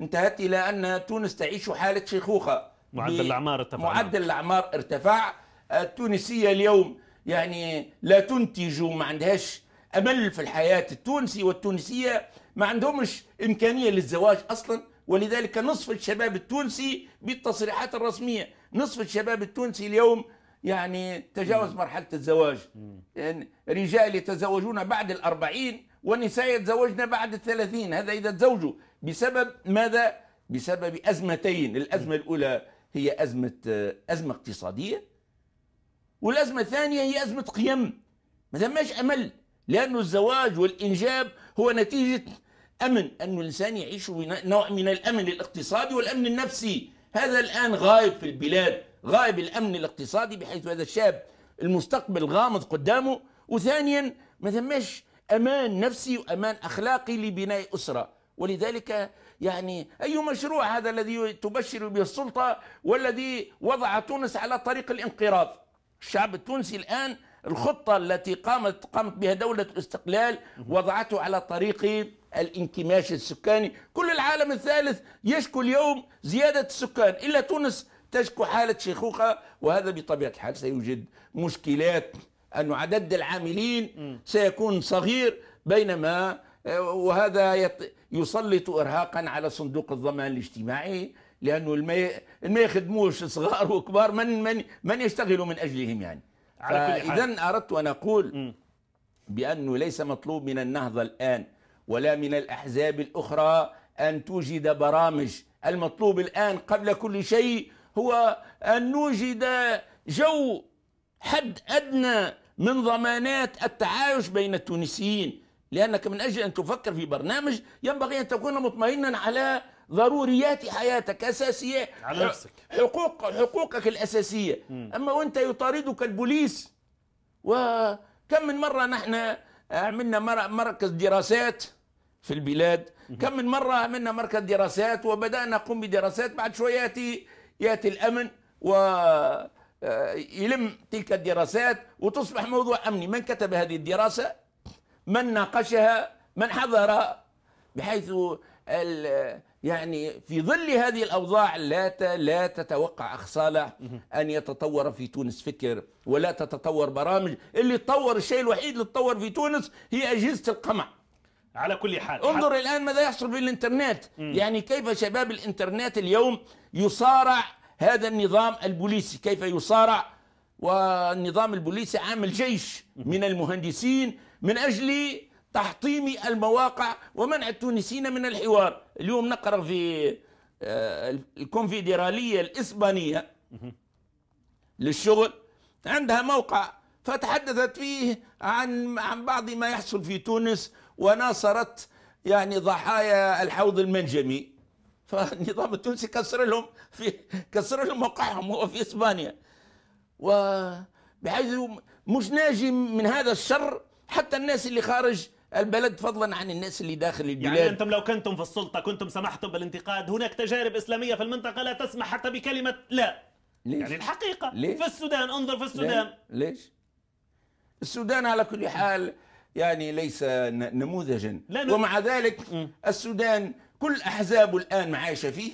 انتهت الى ان تونس تعيش حاله شيخوخه معدل الاعمار ارتفع معدل الاعمار ارتفع التونسيه اليوم يعني لا تنتج وما عندهاش امل في الحياه التونسي والتونسيه ما عندهمش امكانيه للزواج اصلا ولذلك نصف الشباب التونسي بالتصريحات الرسمية نصف الشباب التونسي اليوم يعني تجاوز مرحلة الزواج يعني رجال يتزوجون بعد الأربعين والنساء يتزوجن بعد الثلاثين هذا إذا تزوجوا بسبب ماذا؟ بسبب أزمتين الأزمة الأولى هي أزمة أزمة اقتصادية والأزمة الثانية هي أزمة قيم ما ماش أمل لأن الزواج والإنجاب هو نتيجة امن ان الانسان يعيش نوع من الامن الاقتصادي والامن النفسي هذا الان غايب في البلاد غايب الامن الاقتصادي بحيث هذا الشاب المستقبل غامض قدامه وثانيا ما ثماش امان نفسي وامان اخلاقي لبناء اسره ولذلك يعني اي مشروع هذا الذي تبشر به السلطه والذي وضع تونس على طريق الانقراض الشعب التونسي الان الخطه التي قامت قامت بها دوله الاستقلال وضعته على طريق الانكماش السكاني كل العالم الثالث يشكو اليوم زيادة السكان إلا تونس تشكو حالة شيخوخة وهذا بطبيعة الحال سيوجد مشكلات أن عدد العاملين سيكون صغير بينما آه، وهذا يسلط إرهاقا على صندوق الضمان الاجتماعي لأنه ما يخدموش صغار وكبار من من من يشتغلوا من أجلهم يعني إذا أردت أن أقول بأنه ليس مطلوب من النهضة الآن ولا من الأحزاب الأخرى أن توجد برامج المطلوب الآن قبل كل شيء هو أن نوجد جو حد أدنى من ضمانات التعايش بين التونسيين لأنك من أجل أن تفكر في برنامج ينبغي أن تكون مطمئنا على ضروريات حياتك أساسية على نفسك حقوق حقوقك الأساسية م. أما وأنت يطاردك البوليس وكم من مرة نحن عملنا مركز دراسات في البلاد كم من مرة عملنا مركز دراسات وبدأنا نقوم بدراسات بعد شوية يأتي, يأتي الأمن و آه، يلم تلك الدراسات وتصبح موضوع أمني من كتب هذه الدراسة من ناقشها من حضر بحيث يعني في ظل هذه الاوضاع لا لا تتوقع اخصاله ان يتطور في تونس فكر ولا تتطور برامج اللي تطور الشيء الوحيد اللي تطور في تونس هي اجهزه القمع على كل حال انظر حال. الآن ماذا يحصل في الإنترنت مم. يعني كيف شباب الإنترنت اليوم يصارع هذا النظام البوليسي كيف يصارع والنظام البوليسي عامل جيش من المهندسين من أجل تحطيم المواقع ومنع التونسيين من الحوار اليوم نقرأ في آه، الكونفدرالية الإسبانية للشغل عندها موقع فتحدثت فيه عن عن بعض ما يحصل في تونس وناصرت يعني ضحايا الحوض المنجمي فالنظام التونسي كسر لهم في كسر لهم موقعهم هو في اسبانيا وبحيث مش ناجي من هذا الشر حتى الناس اللي خارج البلد فضلا عن الناس اللي داخل يعني البلاد يعني انتم لو كنتم في السلطه كنتم سمحتم بالانتقاد هناك تجارب اسلاميه في المنطقه لا تسمح حتى بكلمه لا ليش؟ يعني الحقيقه ليش؟ في السودان انظر في السودان ليش؟ السودان على كل حال يعني ليس نموذجا لا ومع ذلك السودان كل احزابه الان معايشه فيه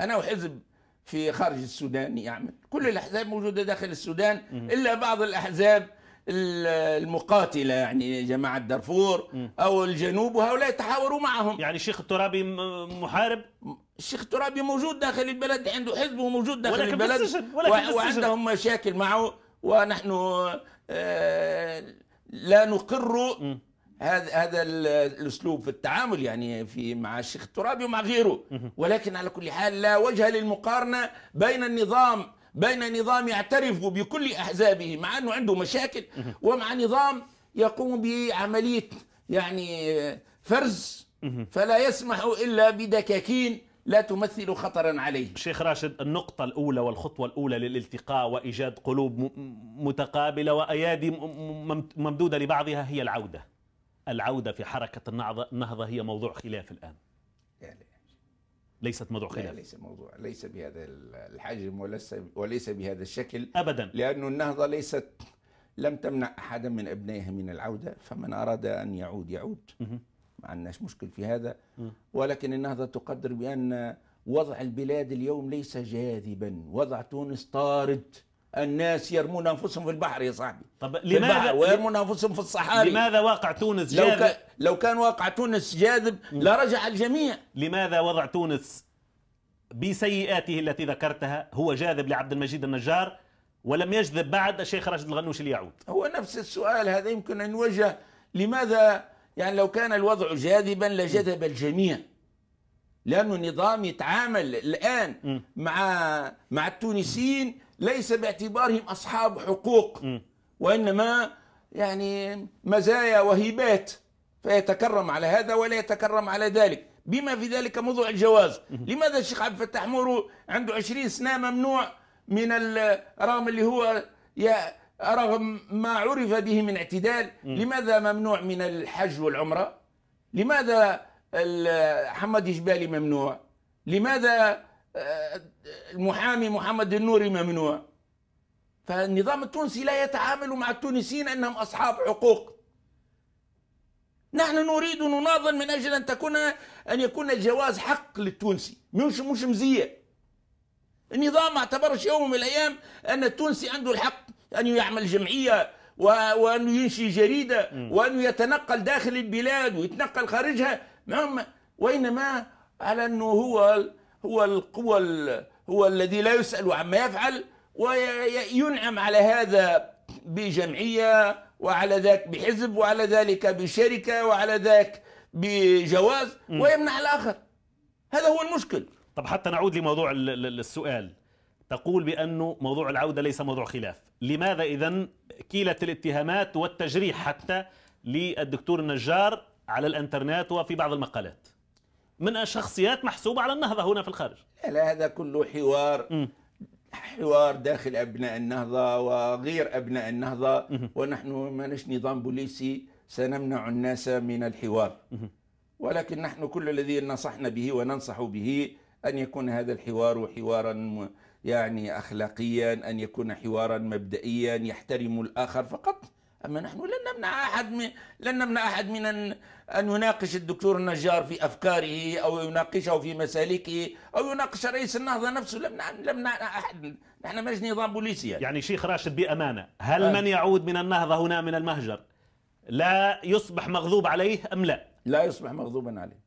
انا وحزب في خارج السودان يعمل يعني كل الاحزاب موجوده داخل السودان الا بعض الاحزاب المقاتله يعني جماعه دارفور او الجنوب وهؤلاء يتحاوروا معهم يعني الشيخ الترابي محارب الشيخ الترابي موجود داخل البلد عنده حزبه موجود داخل ولكن البلد ولكن وعندهم مشاكل معه ونحن آه، لا نقر هذا هذا الاسلوب في التعامل يعني في مع الشيخ الترابي ومع غيره ولكن على كل حال لا وجه للمقارنه بين النظام بين نظام يعترف بكل احزابه مع انه عنده مشاكل ومع نظام يقوم بعمليه يعني فرز فلا يسمح الا بدكاكين لا تمثل خطرا عليه شيخ راشد النقطة الأولى والخطوة الأولى للالتقاء وإيجاد قلوب متقابلة وأيادي ممدودة لبعضها هي العودة العودة في حركة النهضة هي موضوع خلاف الآن لا لا. ليست موضوع خلاف لا ليس موضوع ليس بهذا الحجم وليس وليس بهذا الشكل ابدا لانه النهضه ليست لم تمنع احدا من ابنائها من العوده فمن اراد ان يعود يعود ما عندناش مشكل في هذا ولكن النهضه تقدر بان وضع البلاد اليوم ليس جاذبا وضع تونس طارد الناس يرمون انفسهم في البحر يا صاحبي طب لماذا ويرمون انفسهم في الصحاري لماذا واقع تونس جاذب لو, ك... لو كان واقع تونس جاذب لرجع الجميع لماذا وضع تونس بسيئاته التي ذكرتها هو جاذب لعبد المجيد النجار ولم يجذب بعد الشيخ راشد الغنوش ليعود هو نفس السؤال هذا يمكن ان يوجه لماذا يعني لو كان الوضع جاذبا لجذب الجميع لأنه النظام يتعامل الآن مع مع التونسيين ليس باعتبارهم أصحاب حقوق وإنما يعني مزايا وهبات فيتكرم على هذا ولا يتكرم على ذلك بما في ذلك موضوع الجواز لماذا الشيخ عبد الفتاح مورو عنده 20 سنة ممنوع من رغم اللي هو يا رغم ما عرف به من اعتدال لماذا ممنوع من الحج والعمرة لماذا محمد جبالي ممنوع لماذا آه، المحامي محمد النوري ممنوع فالنظام التونسي لا يتعامل مع التونسيين أنهم أصحاب حقوق نحن نريد نناضل من أجل أن تكون أن يكون الجواز حق للتونسي مش مش مزية النظام ما اعتبرش يوم من الأيام أن التونسي عنده الحق أن يعمل جمعية وأن ينشي جريدة وأن يتنقل داخل البلاد ويتنقل خارجها وإنما على أنه هو هو القوة هو الذي لا يسأل عما يفعل وينعم على هذا بجمعية وعلى ذاك بحزب وعلى ذلك بشركة وعلى ذاك بجواز ويمنع الآخر هذا هو المشكل طب حتى نعود لموضوع السؤال تقول بأنه موضوع العودة ليس موضوع خلاف لماذا إذا كيلة الاتهامات والتجريح حتى للدكتور النجار على الانترنت وفي بعض المقالات من شخصيات محسوبة على النهضة هنا في الخارج لا, لا هذا كله حوار م. حوار داخل أبناء النهضة وغير أبناء النهضة م. ونحن ما نش نظام بوليسي سنمنع الناس من الحوار م. ولكن نحن كل الذي نصحنا به وننصح به أن يكون هذا الحوار حوارا يعني أخلاقيا أن يكون حوارا مبدئيا يحترم الآخر فقط أما نحن لن نمنع أحد من لن نمنع أحد من أن أن يناقش الدكتور النجار في أفكاره أو يناقشه في مسالكه أو يناقش رئيس النهضة نفسه لم لم نمنع أحد نحن مش نظام بوليسي يعني. يعني شيخ راشد بأمانة هل آه. من يعود من النهضة هنا من المهجر لا يصبح مغضوب عليه أم لا؟ لا يصبح مغضوبا عليه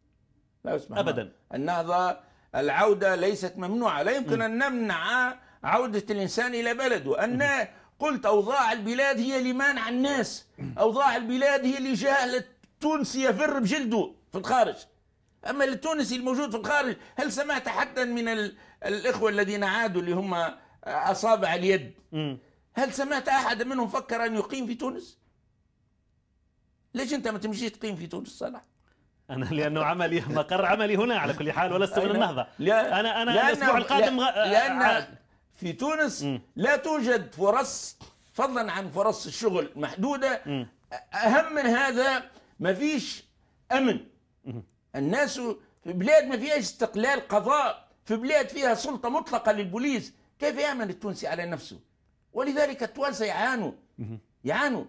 لا يصبح أبدا مغضوب. النهضة العودة ليست ممنوعة لا يمكن أن نمنع عودة الإنسان إلى بلده أن قلت أوضاع البلاد هي لمانع الناس أوضاع البلاد هي اللي لجهل التونسي يفر بجلده في الخارج أما التونسي الموجود في الخارج هل سمعت حتى من الإخوة الذين عادوا اللي هم أصابع اليد هل سمعت أحد منهم فكر أن يقيم في تونس؟ ليش أنت ما تمشيش تقيم في تونس صلاح؟ انا لانه عملي مقر عملي هنا على كل حال ولست من النهضه لا انا انا الاسبوع القادم لان آه، في تونس م. لا توجد فرص فضلا عن فرص الشغل محدوده م. اهم من هذا ما فيش امن م. الناس في بلاد ما فيهاش استقلال قضاء في بلاد فيها سلطه مطلقه للبوليس كيف يامن التونسي على نفسه ولذلك التوانسه يعانوا يعانوا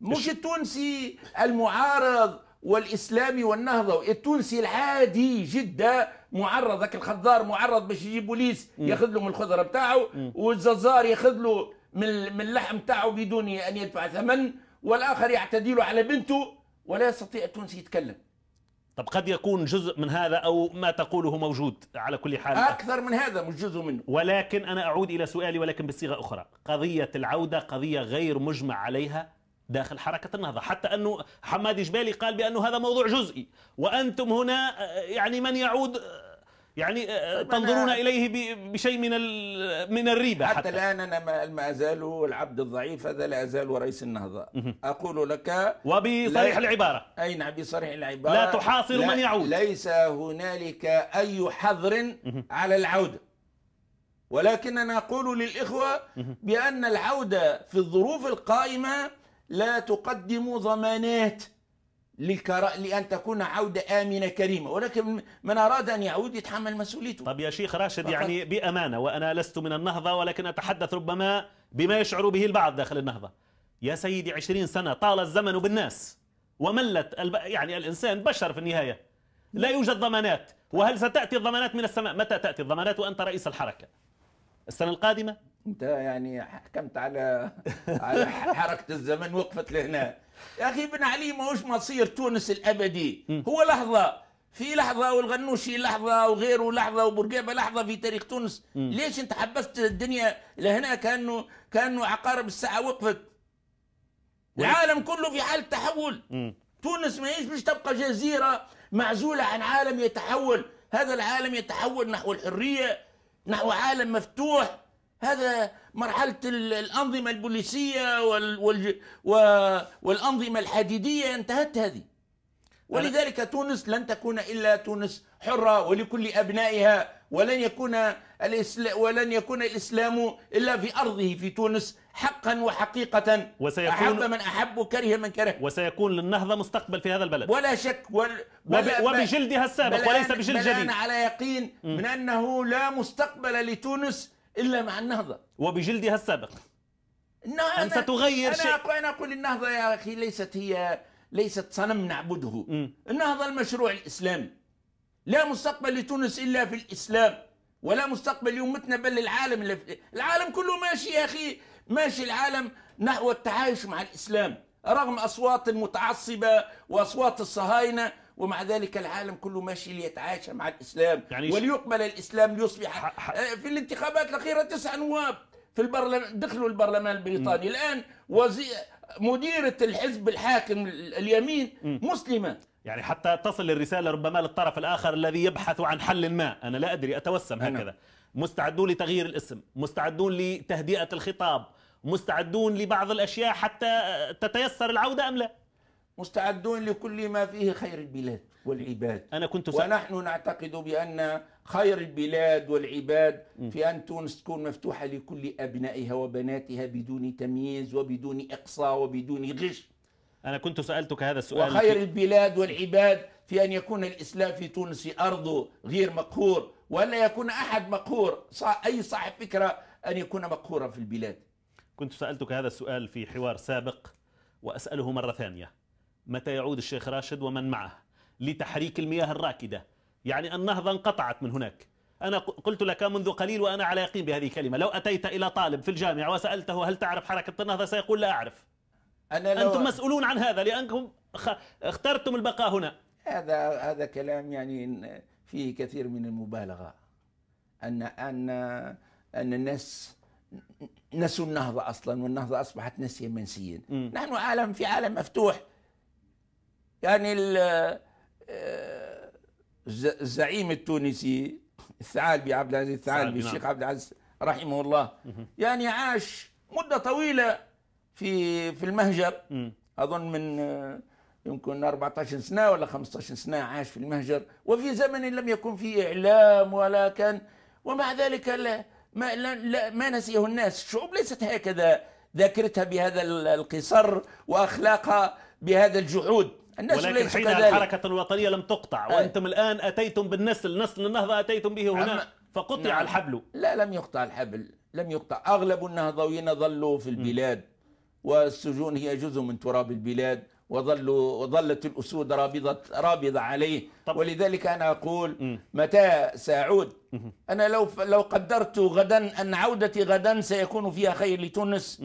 مش التونسي المعارض والاسلام والنهضه التونسي العادي جدا معرض ذاك الخضار معرض باش يجي بوليس ياخذ له من الخضره بتاعه والززار ياخذ له من من اللحم بتاعه بدون ان يدفع ثمن والاخر يعتدي له على بنته ولا يستطيع التونسي يتكلم طب قد يكون جزء من هذا او ما تقوله موجود على كل حال اكثر من هذا مش جزء منه ولكن انا اعود الى سؤالي ولكن بصيغه اخرى قضيه العوده قضيه غير مجمع عليها داخل حركة النهضة حتى أنه حمادي جبالي قال بأنه هذا موضوع جزئي وأنتم هنا آه، يعني من يعود آه، يعني آه، طيب، تنظرون إليه بشيء من من الريبة حتى, حتى الآن أنا ما أزال العبد الضعيف هذا لا أزال رئيس النهضة أقول لك وبصريح العبارة أي نعم بصريح العبارة لا تحاصر لا من يعود ليس هنالك أي حظر على العودة ولكن أنا أقول للإخوة بأن العودة في الظروف القائمة لا تقدم ضمانات للكراء لان تكون عوده امنه كريمه ولكن من اراد ان يعود يتحمل مسؤوليته طب يا شيخ راشد فقط. يعني بامانه وانا لست من النهضه ولكن اتحدث ربما بما يشعر به البعض داخل النهضه يا سيدي عشرين سنه طال الزمن بالناس وملت الب... يعني الانسان بشر في النهايه لا يوجد ضمانات وهل ستاتي الضمانات من السماء متى تاتي الضمانات وانت رئيس الحركه السنه القادمه انت يعني حكمت على <laughs> على حركه الزمن وقفت لهنا يا اخي بن علي ماهوش مصير تونس الابدي هو لحظه في لحظه والغنوشي لحظه وغيره لحظه وبرقابه لحظه في تاريخ تونس ليش انت حبست الدنيا لهنا كانه كانه عقارب الساعه وقفت العالم كله في حاله تحول تونس ما هيش مش تبقى جزيره معزوله عن عالم يتحول هذا العالم يتحول نحو الحريه نحو عالم مفتوح هذا مرحلة الأنظمة البوليسية وال والأنظمة الحديدية انتهت هذه ولذلك تونس لن تكون إلا تونس حرة ولكل أبنائها ولن يكون الإسلام ولن يكون الإسلام إلا في أرضه في تونس حقا وحقيقة وسيكون أحب من أحب وكره من كره وسيكون للنهضة مستقبل في هذا البلد ولا شك ولا وب... وبجلدها السابق وليس بجلد جديد أنا على يقين من أنه لا مستقبل لتونس الا مع النهضه وبجلدها السابق أن ستغير أنا شيء أنا أقول النهضة يا أخي ليست هي ليست صنم نعبده م. النهضة المشروع الإسلامي لا مستقبل لتونس إلا في الإسلام ولا مستقبل لأمتنا بل للعالم العالم كله ماشي يا أخي ماشي العالم نحو التعايش مع الإسلام رغم أصوات المتعصبة وأصوات الصهاينة ومع ذلك العالم كله ماشي ليتعايش مع الاسلام يعني وليقبل الاسلام ليصبح آه، في الانتخابات الاخيره تسع نواب في البرلمان دخلوا البرلمان البريطاني م. الان وزير مديره الحزب الحاكم اليمين م. مسلمه يعني حتى تصل الرساله ربما للطرف الاخر الذي يبحث عن حل ما انا لا ادري اتوسم نعم. هكذا أنا. مستعدون لتغيير الاسم مستعدون لتهدئه الخطاب مستعدون لبعض الاشياء حتى تتيسر العوده ام لا مستعدون لكل ما فيه خير البلاد والعباد أنا كنت سأ... ونحن نعتقد بأن خير البلاد والعباد في أن تونس تكون مفتوحة لكل أبنائها وبناتها بدون تمييز وبدون إقصاء وبدون غش أنا كنت سألتك هذا السؤال وخير في... البلاد والعباد في أن يكون الإسلام في تونس أرضه غير مقهور ولا يكون أحد مقهور أي صاحب فكرة أن يكون مقهورا في البلاد كنت سألتك هذا السؤال في حوار سابق وأسأله مرة ثانية متى يعود الشيخ راشد ومن معه لتحريك المياه الراكدة يعني النهضة انقطعت من هناك أنا قلت لك منذ قليل وأنا على يقين بهذه الكلمة لو أتيت إلى طالب في الجامعة وسألته هل تعرف حركة النهضة سيقول لا أعرف أنا لو أنتم مسؤولون عن هذا لأنكم اخترتم البقاء هنا هذا هذا كلام يعني فيه كثير من المبالغة أن أن أن الناس نسوا النهضة أصلا والنهضة أصبحت نسيا منسيا نحن عالم في عالم مفتوح يعني آه، الزعيم التونسي الثعالبي عبد العزيز الثعالبي الشيخ نعم. عبد العزيز رحمه الله يعني عاش مده طويله في في المهجر اظن من آه، يمكن 14 سنه ولا 15 سنه عاش في المهجر وفي زمن لم يكن فيه اعلام ولا كان ومع ذلك لا ما, لا, لا ما نسيه الناس الشعوب ليست هكذا ذاكرتها بهذا القصر واخلاقها بهذا الجحود الناس ولكن حين كذلك. الحركة الوطنية لم تقطع أي. وأنتم الآن أتيتم بالنسل نسل النهضة أتيتم به هنا فقطع نعم. الحبل لا لم يقطع الحبل لم يقطع أغلب النهضويين ظلوا في البلاد م. والسجون هي جزء من تراب البلاد وظلوا وظلت الأسود رابضة رابضة عليه طب. ولذلك أنا أقول م. متى سأعود م. أنا لو لو قدرت غدا أن عودتي غدا سيكون فيها خير لتونس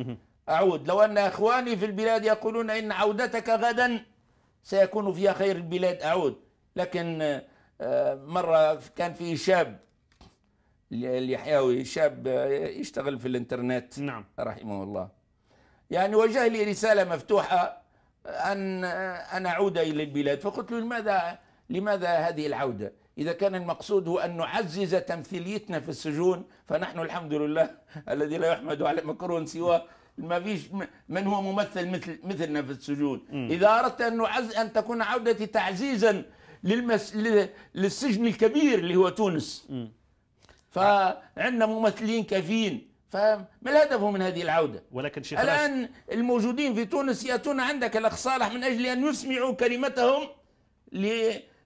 أعود لو أن إخواني في البلاد يقولون إن عودتك غدا سيكون فيها خير البلاد أعود لكن آه، مرة كان في شاب اليحيوي شاب آه، يشتغل في الانترنت نعم رحمه الله يعني وجه لي رسالة مفتوحة آه، أن أن أعود إلى البلاد فقلت له لماذا لماذا هذه العودة؟ إذا كان المقصود هو أن نعزز تمثيليتنا في السجون فنحن الحمد لله <laughs> الذي لا يحمد على مكرون سواه ما فيش من هو ممثل مثل مثلنا في السجون م. اذا اردت ان عز ان تكون عودتي تعزيزا للمس... للسجن الكبير اللي هو تونس فعندنا ممثلين كافيين فما الهدف من هذه العوده؟ ولكن شيخ الان الموجودين في تونس ياتون عندك الاخ صالح من اجل ان يسمعوا كلمتهم ل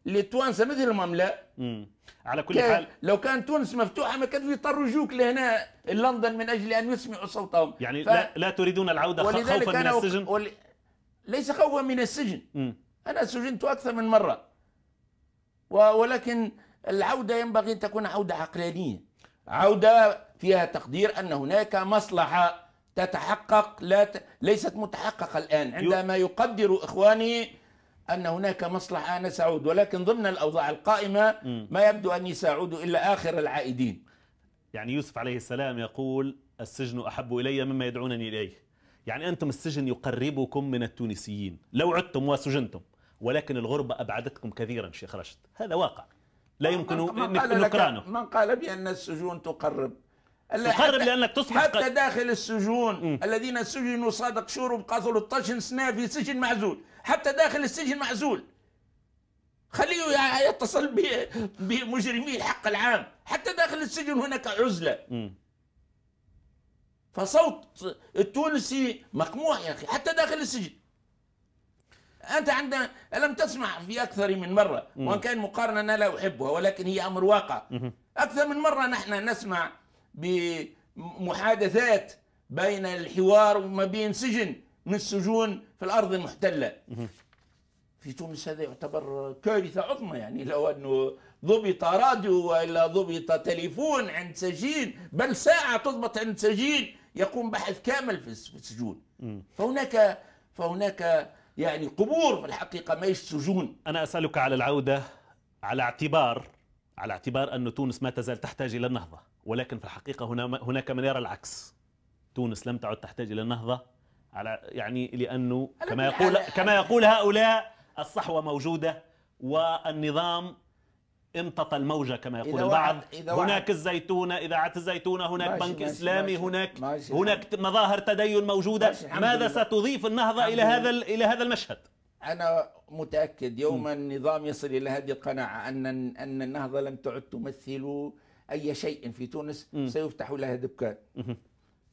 للتوانسه مثل المملا على كل حال لو كان تونس مفتوحه ما كانوا يضطروا يجوك لهنا لندن من اجل ان يسمعوا صوتهم يعني ف... لا, لا تريدون العوده خوفا من السجن و... ليس خوفا من السجن م. انا سجنت اكثر من مره و... ولكن العوده ينبغي ان تكون عوده عقلانيه عوده فيها تقدير ان هناك مصلحه تتحقق لا ت... ليست متحققه الان عندما يقدر اخواني أن هناك مصلحة أنا سأعود ولكن ضمن الأوضاع القائمة ما يبدو أني سأعود إلا آخر العائدين يعني يوسف عليه السلام يقول السجن أحب إلي مما يدعونني إليه يعني أنتم السجن يقربكم من التونسيين لو عدتم وسجنتم ولكن الغربة أبعدتكم كثيرا شيخ رشد هذا واقع لا يمكن نكرانه من قال بأن السجون تقرب تقرب لانك تصبح حتى داخل السجون م. الذين سجنوا صادق شورب قاثلوا 13 سنه في سجن معزول حتى داخل السجن معزول خليه يتصل بمجرمي الحق العام حتى داخل السجن هناك عزلة فصوت التونسي مقموع يا أخي حتى داخل السجن أنت عندنا لم تسمع في أكثر من مرة وإن كان مقارنة أنا لا أحبها ولكن هي أمر واقع أكثر من مرة نحن نسمع بمحادثات بين الحوار وما بين سجن من السجون في الارض المحتله في تونس هذا يعتبر كارثه عظمى يعني لو انه ضبط راديو والا ضبط تليفون عند سجين بل ساعه تضبط عند سجين يقوم بحث كامل في السجون فهناك فهناك يعني قبور في الحقيقه ما سجون انا اسالك على العوده على اعتبار على اعتبار ان تونس ما تزال تحتاج الى النهضه ولكن في الحقيقه هنا هناك من يرى العكس تونس لم تعد تحتاج الى النهضه على يعني لانه كما يقول كما يقول هؤلاء الصحوه موجوده والنظام امتطى الموجه كما يقول البعض هناك الزيتونه اذاعه الزيتونه هناك ماشي بنك ماشي اسلامي ماشي هناك ماشي هناك مظاهر تدين موجوده ماذا ستضيف النهضه الى هذا الى هذا المشهد انا متاكد يوما النظام يصل الى هذه القناعه ان ان النهضه لم تعد تمثل اي شيء في تونس سيفتح لها دكان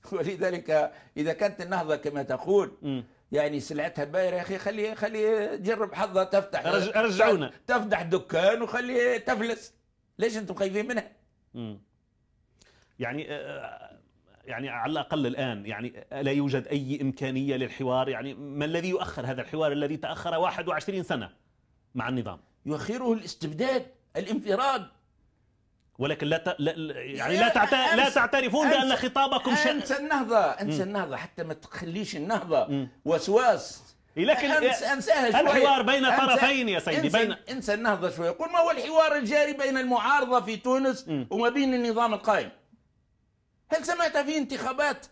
<laughs> ولذلك اذا كانت النهضه كما تقول يعني سلعتها بايره يا اخي خليه خليه جرب حظها تفتح رجعونا تفتح دكان وخليه تفلس ليش انتم خايفين منها؟ يعني آه، آه، يعني على الاقل الان يعني لا يوجد اي امكانيه للحوار يعني ما الذي يؤخر هذا الحوار الذي تاخر 21 سنه مع النظام؟ يؤخره الاستبداد الانفراد ولكن لا, ت... لا يعني لا تعت... لا تعترفون أنت... بان خطابكم شأن انت النهضه انت النهضه حتى ما تخليش النهضه مم. وسواس إيه، لكن إيه، الحوار بين طرفين يا سيدي بين انسى النهضه شويه قل ما هو الحوار الجاري بين المعارضه في تونس وما بين النظام القائم هل سمعت في انتخابات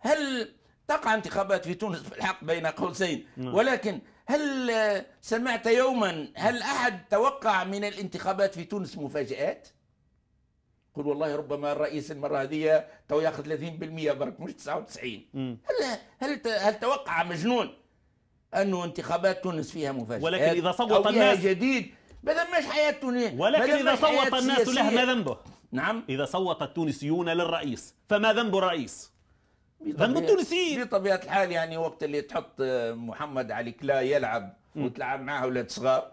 هل تقع انتخابات في تونس في الحق بين قوسين نعم. ولكن هل آه، سمعت يوما هل أحد توقع من الانتخابات في تونس مفاجآت؟ قل والله ربما الرئيس المره هذه تو ياخذ 30% برك مش 99 هل هل هل توقع مجنون انه انتخابات تونس فيها مفاجات ولكن اذا صوت الناس جديد ما مش حياه تونس ولكن اذا صوت الناس له ما ذنبه نعم اذا صوت التونسيون للرئيس فما ذنب الرئيس ذنب التونسيين بطبيعه الحال يعني وقت اللي تحط آه، محمد علي كلا يلعب وتلعب معاه ولاد صغار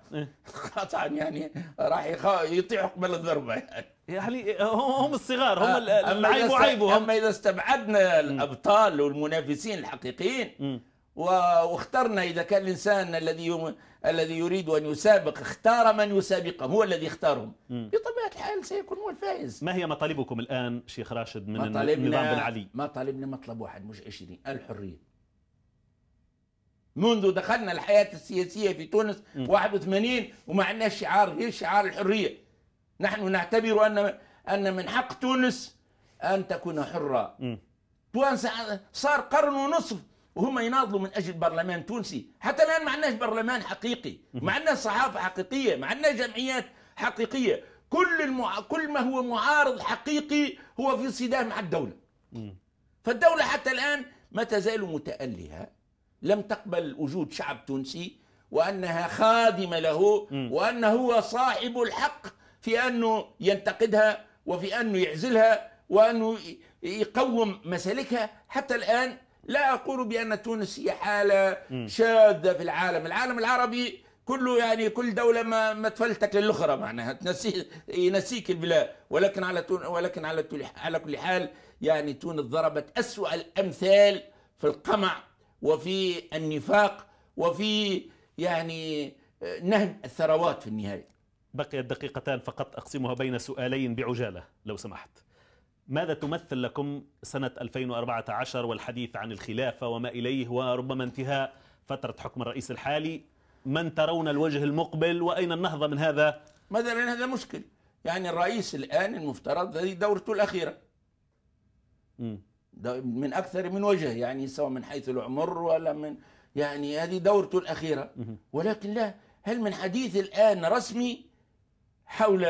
قطعا إيه. يعني راح يطيح قبل الضربه يعني يعني هم الصغار هم آه، العيب وعيبهم اما اذا استبعدنا الابطال والمنافسين الحقيقيين واخترنا اذا كان الانسان الذي الذي يريد ان يسابق اختار من يسابقه هو الذي اختارهم بطبيعه الحال سيكون هو الفائز ما هي مطالبكم الان شيخ راشد من النظام بن علي مطالبنا مطلب واحد مش 20 الحريه منذ دخلنا الحياة السياسية في تونس م. 81 وما عندناش شعار غير شعار الحرية نحن نعتبر أن أن من حق تونس أن تكون حرة م. تونس صار قرن ونصف وهم يناضلوا من اجل برلمان تونسي حتى الان ما عندناش برلمان حقيقي ما عندناش صحافه حقيقيه ما عندناش جمعيات حقيقيه كل المع... كل ما هو معارض حقيقي هو في صدام مع الدوله فالدوله حتى الان ما تزال متألهة لم تقبل وجود شعب تونسي وأنها خادمة له وأنه هو صاحب الحق في أنه ينتقدها وفي أنه يعزلها وأنه يقوم مسالكها حتى الآن لا اقول بان تونس هي حاله شاذه في العالم العالم العربي كله يعني كل دولة ما ما تفلتك للأخرى معناها تنسي ينسيك البلاد ولكن على تون ولكن على على كل حال يعني تونس ضربت أسوأ الأمثال في القمع وفي النفاق وفي يعني آه، نهب الثروات في النهاية بقيت دقيقتان فقط أقسمها بين سؤالين بعجالة لو سمحت ماذا تمثل لكم سنة 2014 والحديث عن الخلافة وما إليه وربما انتهاء فترة حكم الرئيس الحالي من ترون الوجه المقبل وأين النهضة من هذا؟ مثلا هذا مشكل يعني الرئيس الآن المفترض هذه دورته الأخيرة من أكثر من وجه يعني سواء من حيث العمر ولا من يعني هذه دورته الأخيرة ولكن لا هل من حديث الآن رسمي حول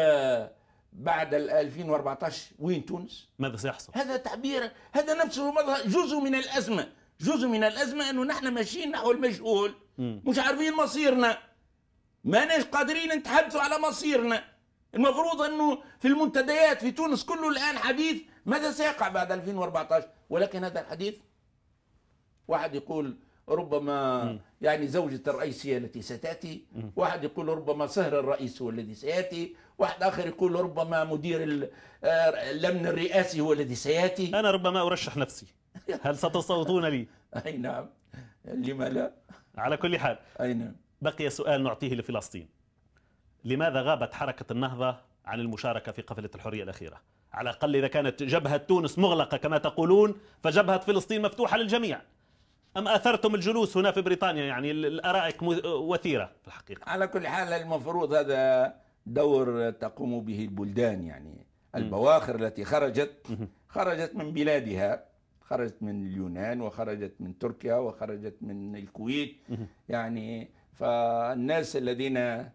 بعد 2014 وين تونس؟ ماذا سيحصل؟ هذا تعبير هذا نفسه مظهر جزء من الازمه، جزء من الازمه انه نحن ماشيين نحو المجهول مش عارفين مصيرنا ماناش قادرين نتحدثوا على مصيرنا المفروض انه في المنتديات في تونس كله الان حديث ماذا سيقع بعد 2014 ولكن هذا الحديث واحد يقول ربما م. يعني زوجة الرئيسية التي ستأتي واحد يقول ربما سهر الرئيس هو الذي سيأتي واحد آخر يقول ربما مدير الأمن آه، الرئاسي هو الذي سيأتي أنا ربما أرشح نفسي <laughs> هل ستصوتون لي؟ أي نعم لما لا؟ على كل حال أي نعم بقي سؤال نعطيه لفلسطين لماذا غابت حركة النهضة عن المشاركة في قفلة الحرية الأخيرة؟ على الأقل إذا كانت جبهة تونس مغلقة كما تقولون فجبهة فلسطين مفتوحة للجميع أم أثرتم الجلوس هنا في بريطانيا يعني الأرائك وثيرة في الحقيقة على كل حال المفروض هذا دور تقوم به البلدان يعني البواخر التي خرجت خرجت من بلادها خرجت من اليونان وخرجت من تركيا وخرجت من الكويت يعني فالناس الذين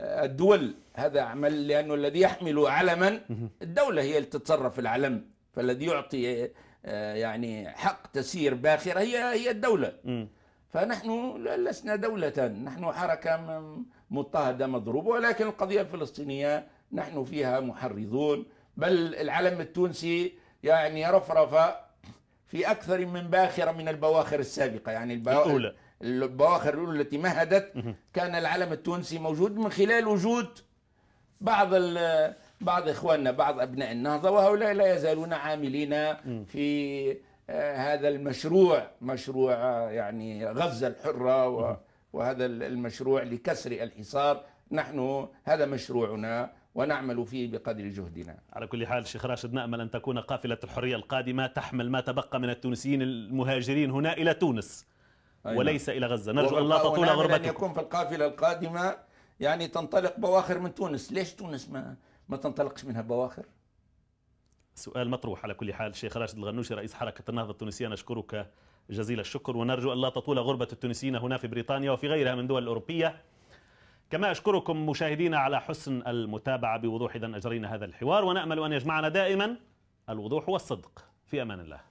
الدول هذا عمل لأنه الذي يحمل علما الدولة هي التي تتصرف في العلم فالذي يعطي آه، يعني حق تسير باخرة هي هي الدولة فنحن لسنا دولة نحن حركة مضطهدة مضروبة ولكن القضية الفلسطينية نحن فيها محرضون بل العلم التونسي يعني رفرف في أكثر من باخرة من البواخر السابقة يعني الأولى البواخر الأولى التي مهدت كان العلم التونسي موجود من خلال وجود بعض بعض إخواننا بعض أبناء النهضة وهؤلاء لا يزالون عاملين في آه، هذا المشروع مشروع آه، يعني غزة الحرة وهذا المشروع لكسر الحصار نحن هذا مشروعنا ونعمل فيه بقدر جهدنا على كل حال شيخ راشد نأمل أن تكون قافلة الحرية القادمة تحمل ما تبقى من التونسيين المهاجرين هنا إلى تونس وليس نعم. إلى غزة نرجو ان لا تطول غربتكم أن يكون في القافلة القادمة يعني تنطلق بواخر من تونس ليش تونس ما ما تنطلقش منها بواخر سؤال مطروح على كل حال شيخ راشد الغنوشي رئيس حركة النهضة التونسية نشكرك جزيل الشكر ونرجو أن لا تطول غربة التونسيين هنا في بريطانيا وفي غيرها من دول أوروبية كما أشكركم مشاهدينا على حسن المتابعة بوضوح إذا أجرينا هذا الحوار ونأمل أن يجمعنا دائما الوضوح والصدق في أمان الله